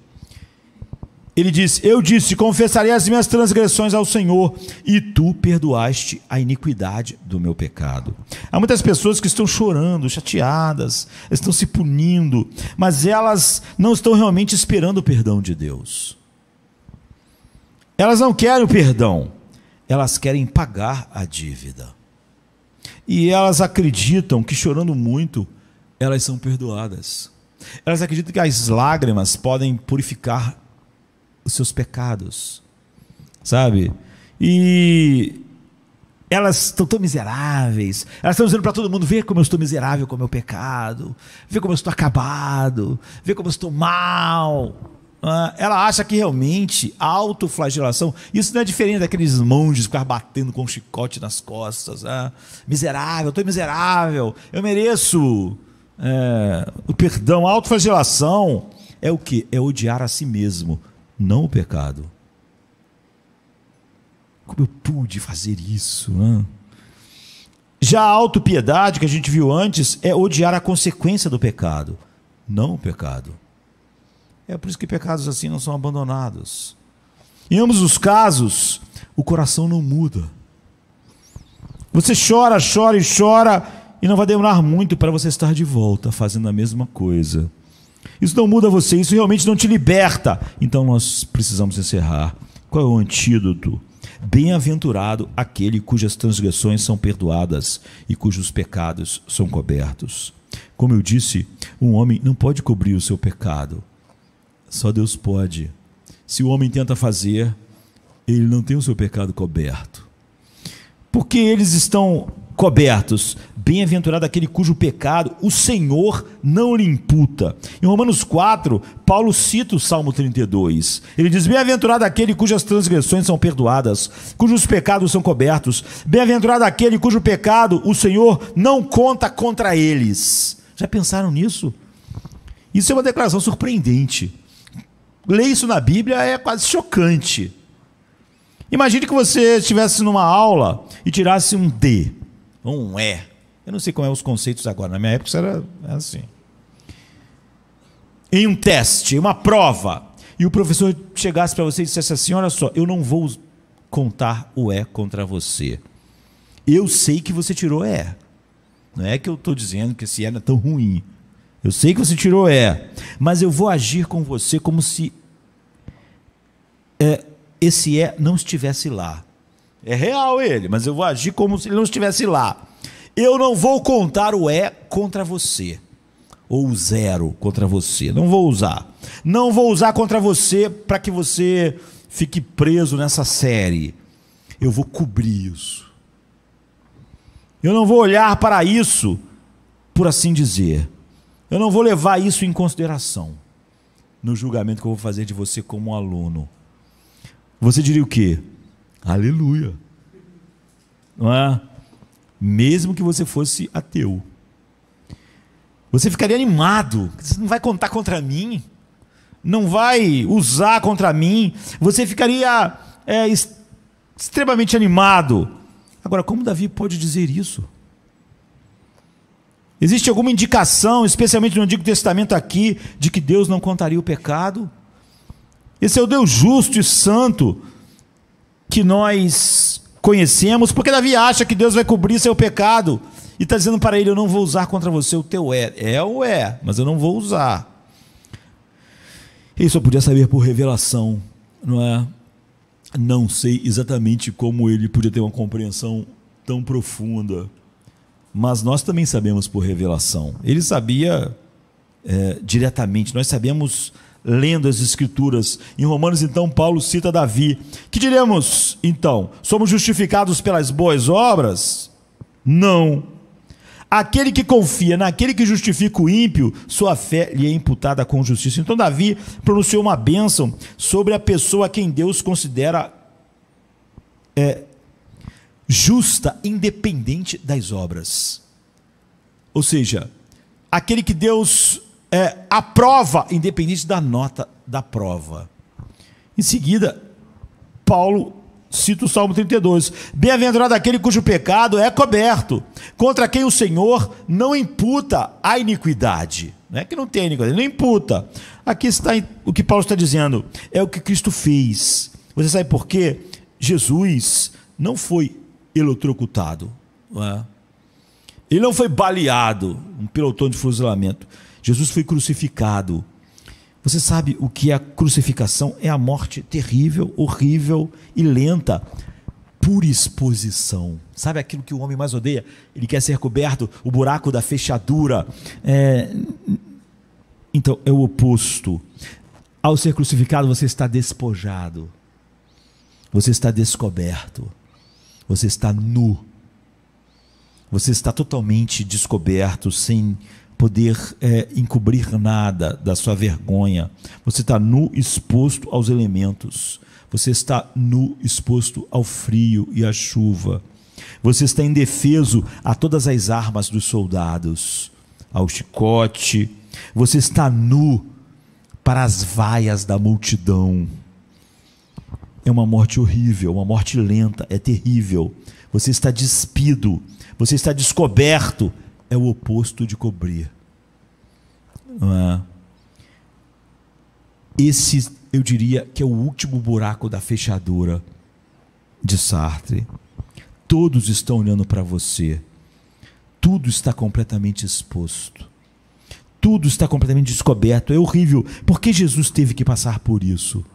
Ele disse: Eu disse, confessarei as minhas transgressões ao Senhor, e tu perdoaste a iniquidade do meu pecado. Há muitas pessoas que estão chorando, chateadas, estão se punindo, mas elas não estão realmente esperando o perdão de Deus. Elas não querem o perdão, elas querem pagar a dívida. E elas acreditam que chorando muito, elas são perdoadas. Elas acreditam que as lágrimas podem purificar os seus pecados, sabe? E elas estão tão miseráveis, elas estão dizendo para todo mundo: vê como eu estou miserável com o meu pecado, vê como eu estou acabado, vê como eu estou mal. Ah, ela acha que realmente a autoflagelação, isso não é diferente daqueles monges ficar batendo com um chicote nas costas. Ah, miserável, estou miserável, eu mereço é, o perdão. A autoflagelação é o que? É odiar a si mesmo não o pecado. Como eu pude fazer isso? Né? Já a autopiedade que a gente viu antes é odiar a consequência do pecado, não o pecado. É por isso que pecados assim não são abandonados. Em ambos os casos, o coração não muda. Você chora, chora e chora, e não vai demorar muito para você estar de volta fazendo a mesma coisa. Isso não muda você, isso realmente não te liberta. Então nós precisamos encerrar. Qual é o antídoto? Bem-aventurado aquele cujas transgressões são perdoadas e cujos pecados são cobertos. Como eu disse, um homem não pode cobrir o seu pecado. Só Deus pode. Se o homem tenta fazer, ele não tem o seu pecado coberto. Porque eles estão cobertos. Bem-aventurado aquele cujo pecado o Senhor não lhe imputa. Em Romanos 4, Paulo cita o Salmo 32. Ele diz: Bem-aventurado aquele cujas transgressões são perdoadas, cujos pecados são cobertos. Bem-aventurado aquele cujo pecado o Senhor não conta contra eles. Já pensaram nisso? Isso é uma declaração surpreendente. Ler isso na Bíblia é quase chocante. Imagine que você estivesse numa aula e tirasse um D um é. Eu não sei como é os conceitos agora, na minha época isso era assim. Em um teste, uma prova, e o professor chegasse para você e dissesse assim: Olha só, eu não vou contar o é contra você. Eu sei que você tirou é. Não é que eu estou dizendo que esse é não é tão ruim. Eu sei que você tirou é. Mas eu vou agir com você como se é, esse é não estivesse lá. É real ele, mas eu vou agir como se ele não estivesse lá. Eu não vou contar o é contra você. Ou zero contra você. Não vou usar. Não vou usar contra você para que você fique preso nessa série. Eu vou cobrir isso. Eu não vou olhar para isso, por assim dizer. Eu não vou levar isso em consideração no julgamento que eu vou fazer de você como um aluno. Você diria o quê? Aleluia. Não é? Mesmo que você fosse ateu. Você ficaria animado. Você não vai contar contra mim. Não vai usar contra mim. Você ficaria é, extremamente animado. Agora, como Davi pode dizer isso? Existe alguma indicação, especialmente no Antigo Testamento aqui, de que Deus não contaria o pecado? Esse é o Deus justo e santo que nós conhecemos, porque Davi acha que Deus vai cobrir seu pecado e está dizendo para ele: Eu não vou usar contra você o teu é. É ou é, mas eu não vou usar. Ele só podia saber por revelação, não é? Não sei exatamente como ele podia ter uma compreensão tão profunda, mas nós também sabemos por revelação. Ele sabia é, diretamente, nós sabemos lendo as Escrituras. Em Romanos, então, Paulo cita Davi. Que diremos, então? Somos justificados pelas boas obras? Não. Aquele que confia naquele que justifica o ímpio, sua fé lhe é imputada com justiça. Então, Davi pronunciou uma bênção sobre a pessoa a quem Deus considera é, justa, independente das obras. Ou seja, aquele que Deus é, a prova, independente da nota da prova. Em seguida, Paulo cita o Salmo 32. Bem-aventurado aquele cujo pecado é coberto, contra quem o Senhor não imputa a iniquidade. Não é que não tem iniquidade, não imputa. Aqui está o que Paulo está dizendo, é o que Cristo fez. Você sabe por quê? Jesus não foi eletrocutado, não é? ele não foi baleado, um pelotão de fuzilamento. Jesus foi crucificado. Você sabe o que é a crucificação? É a morte terrível, horrível e lenta por exposição. Sabe aquilo que o homem mais odeia? Ele quer ser coberto, o buraco da fechadura. É... Então, é o oposto. Ao ser crucificado, você está despojado. Você está descoberto. Você está nu. Você está totalmente descoberto, sem poder é, encobrir nada da sua vergonha. Você está nu exposto aos elementos. Você está nu exposto ao frio e à chuva. Você está indefeso a todas as armas dos soldados, ao chicote. Você está nu para as vaias da multidão. É uma morte horrível, uma morte lenta, é terrível. Você está despido, você está descoberto, é o oposto de cobrir. É? esse, eu diria, que é o último buraco da fechadura de Sartre. Todos estão olhando para você. Tudo está completamente exposto. Tudo está completamente descoberto. É horrível. Por que Jesus teve que passar por isso?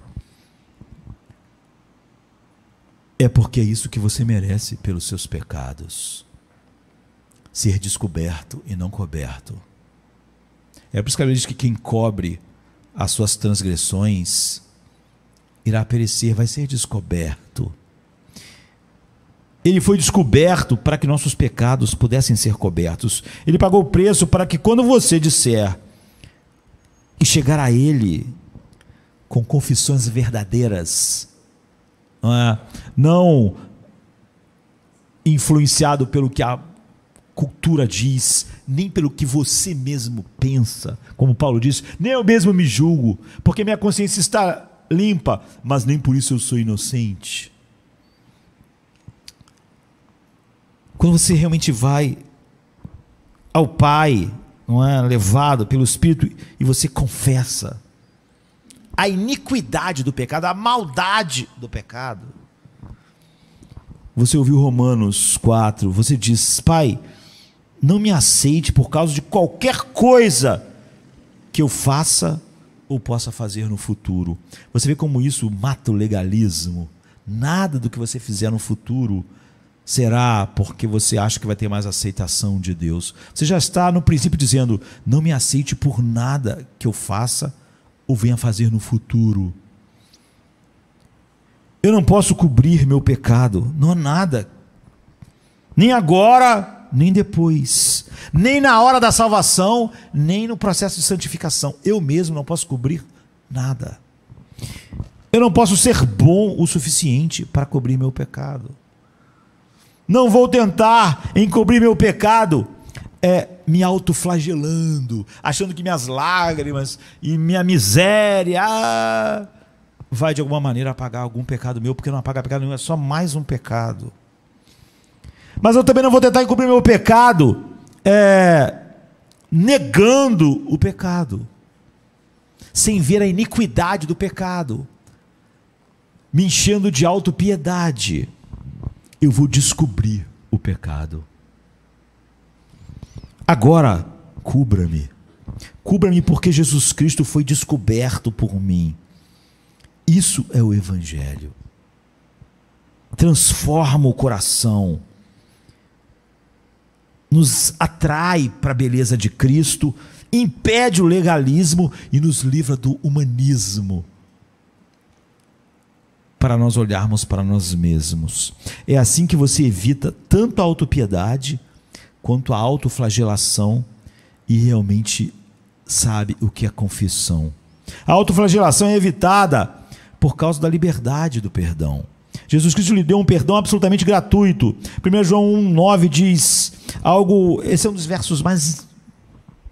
É porque é isso que você merece pelos seus pecados ser descoberto e não coberto. É por isso que a Bíblia diz que quem cobre as suas transgressões irá perecer, vai ser descoberto. Ele foi descoberto para que nossos pecados pudessem ser cobertos. Ele pagou o preço para que quando você disser e chegar a Ele com confissões verdadeiras, não, é? não influenciado pelo que a cultura diz, nem pelo que você mesmo pensa. Como Paulo diz, nem eu mesmo me julgo, porque minha consciência está limpa, mas nem por isso eu sou inocente. Quando você realmente vai ao Pai, não é? Levado pelo Espírito e você confessa a iniquidade do pecado, a maldade do pecado. Você ouviu Romanos 4, você diz: Pai, não me aceite por causa de qualquer coisa que eu faça ou possa fazer no futuro. Você vê como isso mata o legalismo. Nada do que você fizer no futuro será porque você acha que vai ter mais aceitação de Deus. Você já está no princípio dizendo: não me aceite por nada que eu faça ou venha fazer no futuro. Eu não posso cobrir meu pecado, não há nada, nem agora, nem depois, nem na hora da salvação, nem no processo de santificação. Eu mesmo não posso cobrir nada. Eu não posso ser bom o suficiente para cobrir meu pecado. Não vou tentar encobrir meu pecado é, me autoflagelando, achando que minhas lágrimas e minha miséria ah, vai de alguma maneira apagar algum pecado meu, porque não apaga pecado nenhum, é só mais um pecado. Mas eu também não vou tentar encobrir meu pecado é, negando o pecado, sem ver a iniquidade do pecado, me enchendo de autopiedade. Eu vou descobrir o pecado. Agora, cubra-me. Cubra-me porque Jesus Cristo foi descoberto por mim. Isso é o Evangelho. Transforma o coração nos atrai para a beleza de Cristo, impede o legalismo e nos livra do humanismo para nós olharmos para nós mesmos. É assim que você evita tanto a autopiedade quanto a autoflagelação e realmente sabe o que é confissão. A autoflagelação é evitada por causa da liberdade do perdão. Jesus Cristo lhe deu um perdão absolutamente gratuito. 1 João 1,9 diz algo, esse é um dos versos mais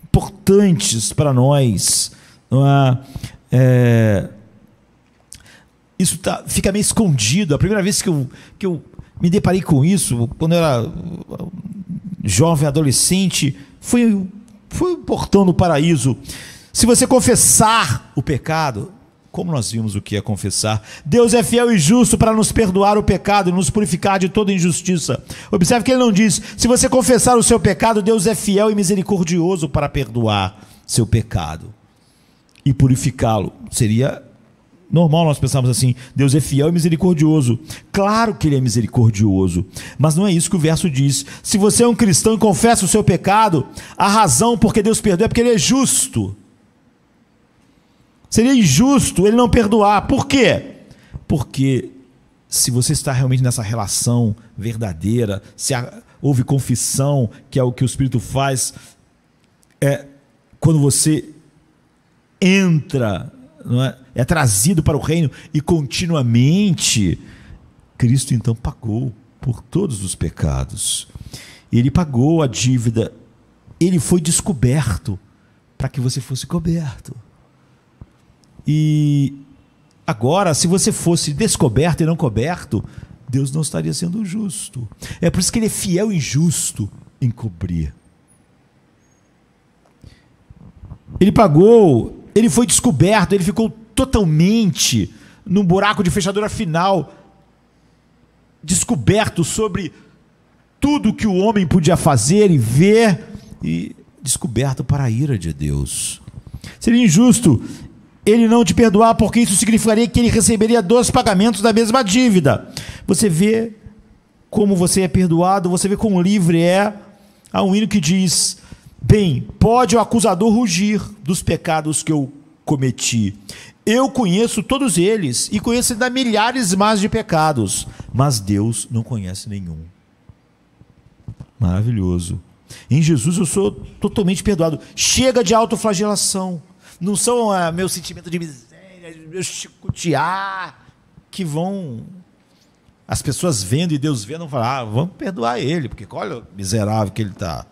importantes para nós. É? É, isso tá, fica meio escondido. A primeira vez que eu, que eu me deparei com isso, quando eu era jovem, adolescente, foi, foi o portão do paraíso. Se você confessar o pecado, como nós vimos o que é confessar, Deus é fiel e justo para nos perdoar o pecado e nos purificar de toda injustiça. Observe que ele não diz: se você confessar o seu pecado, Deus é fiel e misericordioso para perdoar seu pecado e purificá-lo. Seria normal nós pensarmos assim: Deus é fiel e misericordioso. Claro que ele é misericordioso, mas não é isso que o verso diz. Se você é um cristão e confessa o seu pecado, a razão porque Deus perdoa é porque ele é justo. Seria injusto ele não perdoar. Por quê? Porque se você está realmente nessa relação verdadeira, se houve confissão, que é o que o Espírito faz, é quando você entra, é? é trazido para o reino e continuamente, Cristo então pagou por todos os pecados. Ele pagou a dívida, ele foi descoberto para que você fosse coberto. E agora, se você fosse descoberto e não coberto, Deus não estaria sendo justo. É por isso que ele é fiel e justo em cobrir. Ele pagou, ele foi descoberto, ele ficou totalmente num buraco de fechadura final, descoberto sobre tudo que o homem podia fazer e ver, e descoberto para a ira de Deus. Seria injusto ele não te perdoar, porque isso significaria que ele receberia dois pagamentos da mesma dívida. Você vê como você é perdoado, você vê quão livre é. Há um hino que diz: Bem, pode o acusador rugir dos pecados que eu cometi. Eu conheço todos eles e conheço ainda milhares mais de pecados, mas Deus não conhece nenhum. Maravilhoso. Em Jesus eu sou totalmente perdoado. Chega de autoflagelação não são ah, meu sentimento de miséria, meu chicotear, que vão. As pessoas vendo e Deus vendo vão falar, ah, vamos perdoar ele, porque olha o miserável que ele está.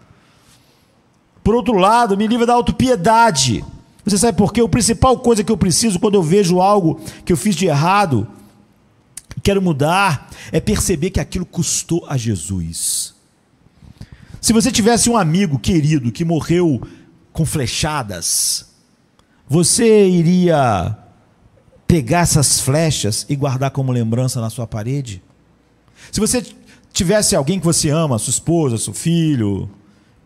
Por outro lado, me livra da autopiedade. Você sabe por quê? A principal coisa que eu preciso quando eu vejo algo que eu fiz de errado, quero mudar, é perceber que aquilo custou a Jesus. Se você tivesse um amigo querido que morreu com flechadas, você iria pegar essas flechas e guardar como lembrança na sua parede? Se você tivesse alguém que você ama, sua esposa, seu filho,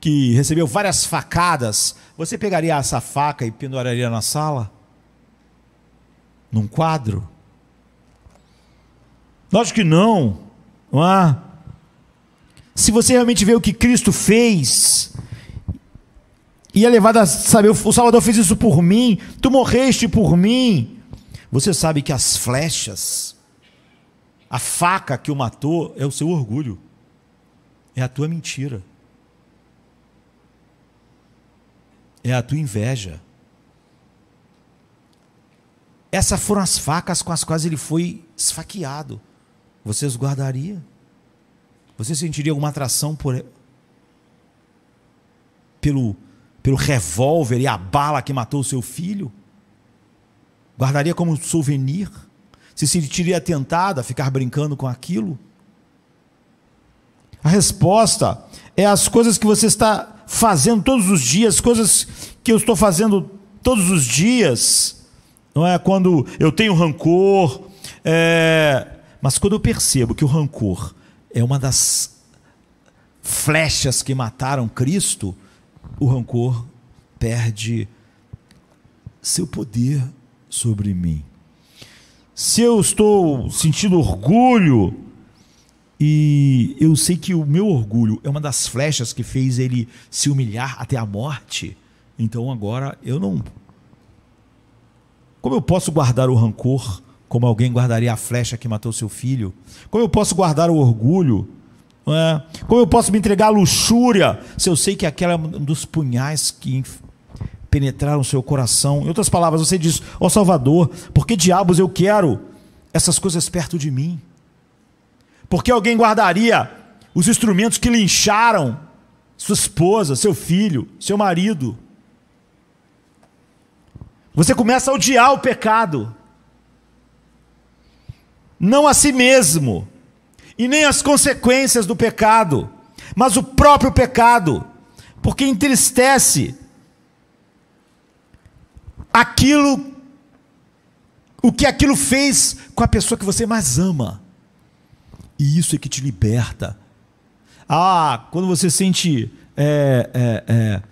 que recebeu várias facadas, você pegaria essa faca e penduraria na sala? Num quadro? Lógico que não, não é? Se você realmente vê o que Cristo fez, e é levado a saber: o Salvador fez isso por mim, tu morreste por mim. Você sabe que as flechas, a faca que o matou, é o seu orgulho, é a tua mentira, é a tua inveja. Essas foram as facas com as quais ele foi esfaqueado. Você os guardaria? Você sentiria alguma atração por pelo pelo revólver e a bala que matou seu filho? Guardaria como souvenir? Se sentiria tentado a ficar brincando com aquilo? A resposta é as coisas que você está fazendo todos os dias, coisas que eu estou fazendo todos os dias, não é? Quando eu tenho rancor, é... mas quando eu percebo que o rancor é uma das flechas que mataram Cristo, o rancor perde seu poder sobre mim. Se eu estou sentindo orgulho, e eu sei que o meu orgulho é uma das flechas que fez ele se humilhar até a morte, então agora eu não. Como eu posso guardar o rancor como alguém guardaria a flecha que matou seu filho? Como eu posso guardar o orgulho é? Como eu posso me entregar à luxúria se eu sei que aquela é um dos punhais que penetraram seu coração? Em outras palavras, você diz: Ó oh Salvador, por que diabos eu quero essas coisas perto de mim? Por que alguém guardaria os instrumentos que lincharam sua esposa, seu filho, seu marido? Você começa a odiar o pecado, não a si mesmo e nem as consequências do pecado, mas o próprio pecado, porque entristece aquilo, o que aquilo fez com a pessoa que você mais ama. E isso é que te liberta. Ah, quando você sente é, é, é,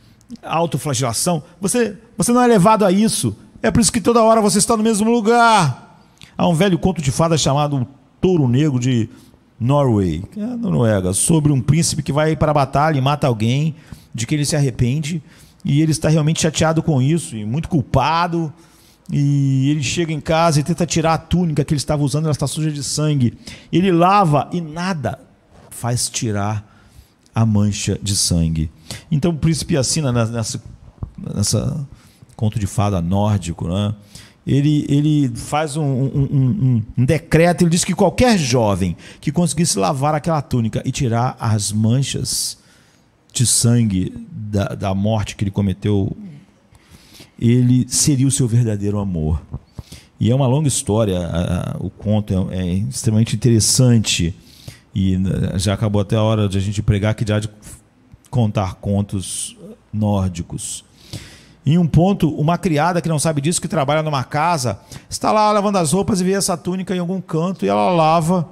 autoflagelação, você, você não é levado a isso. É por isso que toda hora você está no mesmo lugar. Há um velho conto de fada chamado Touro Negro de Norway, é, Noruega, é, sobre um príncipe que vai para a batalha e mata alguém, de que ele se arrepende e ele está realmente chateado com isso e muito culpado. E ele chega em casa e tenta tirar a túnica que ele estava usando, ela está suja de sangue. Ele lava e nada faz tirar a mancha de sangue. Então o príncipe assina nessa, nessa conto de fada nórdico, né? ele, ele faz um, um, um, um, decreto, ele diz que qualquer jovem que conseguisse lavar aquela túnica e tirar as manchas de sangue da, da morte que ele cometeu, ele seria o seu verdadeiro amor. E é uma longa história, o conto é, é, extremamente interessante e né, já acabou até a hora de a gente pregar que já de contar contos nórdicos. Em um ponto, uma criada que não sabe disso, que trabalha numa casa, está lá lavando as roupas e vê essa túnica em algum canto e ela lava.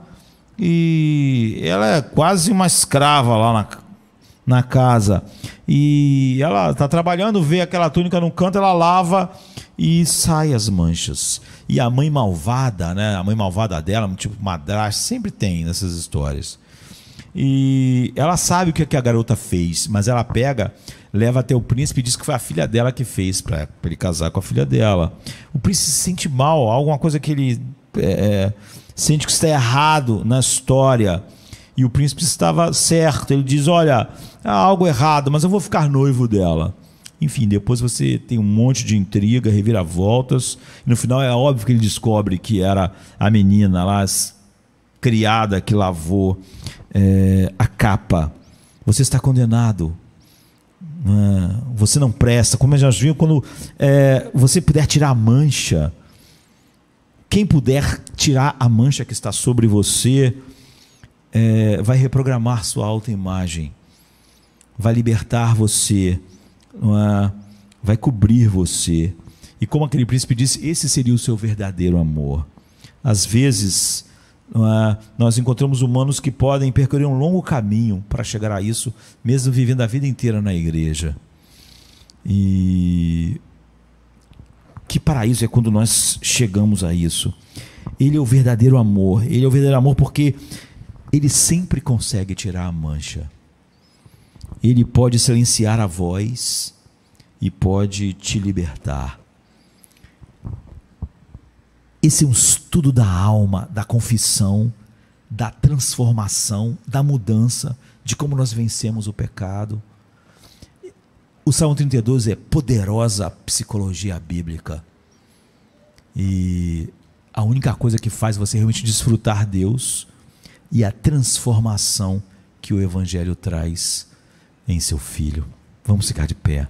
E ela é quase uma escrava lá na, na casa. E ela está trabalhando, vê aquela túnica num canto, ela lava e sai as manchas. E a mãe malvada, né? A mãe malvada dela, tipo madrasta, sempre tem nessas histórias. E ela sabe o que, é que a garota fez, mas ela pega leva até o príncipe e diz que foi a filha dela que fez para ele casar com a filha dela. O príncipe se sente mal, alguma coisa que ele é, é, sente que está errado na história. E o príncipe estava certo. Ele diz: Olha, há algo errado, mas eu vou ficar noivo dela. Enfim, depois você tem um monte de intriga, reviravoltas. E no final é óbvio que ele descobre que era a menina lá, criada que lavou é, a capa. Você está condenado ah, você não presta, como eu já vi, quando é, você puder tirar a mancha, quem puder tirar a mancha que está sobre você, é, vai reprogramar sua autoimagem, vai libertar você, é? vai cobrir você. E como aquele príncipe disse, esse seria o seu verdadeiro amor. Às vezes, é? Nós encontramos humanos que podem percorrer um longo caminho para chegar a isso, mesmo vivendo a vida inteira na igreja. E que paraíso é quando nós chegamos a isso. Ele é o verdadeiro amor. Ele é o verdadeiro amor porque ele sempre consegue tirar a mancha. Ele pode silenciar a voz e pode te libertar. Esse é um estudo da alma, da confissão, da transformação, da mudança, de como nós vencemos o pecado. O Salmo 32 é poderosa psicologia bíblica. E a única coisa que faz você realmente desfrutar Deus e a transformação que o Evangelho traz em seu filho. Vamos ficar de pé.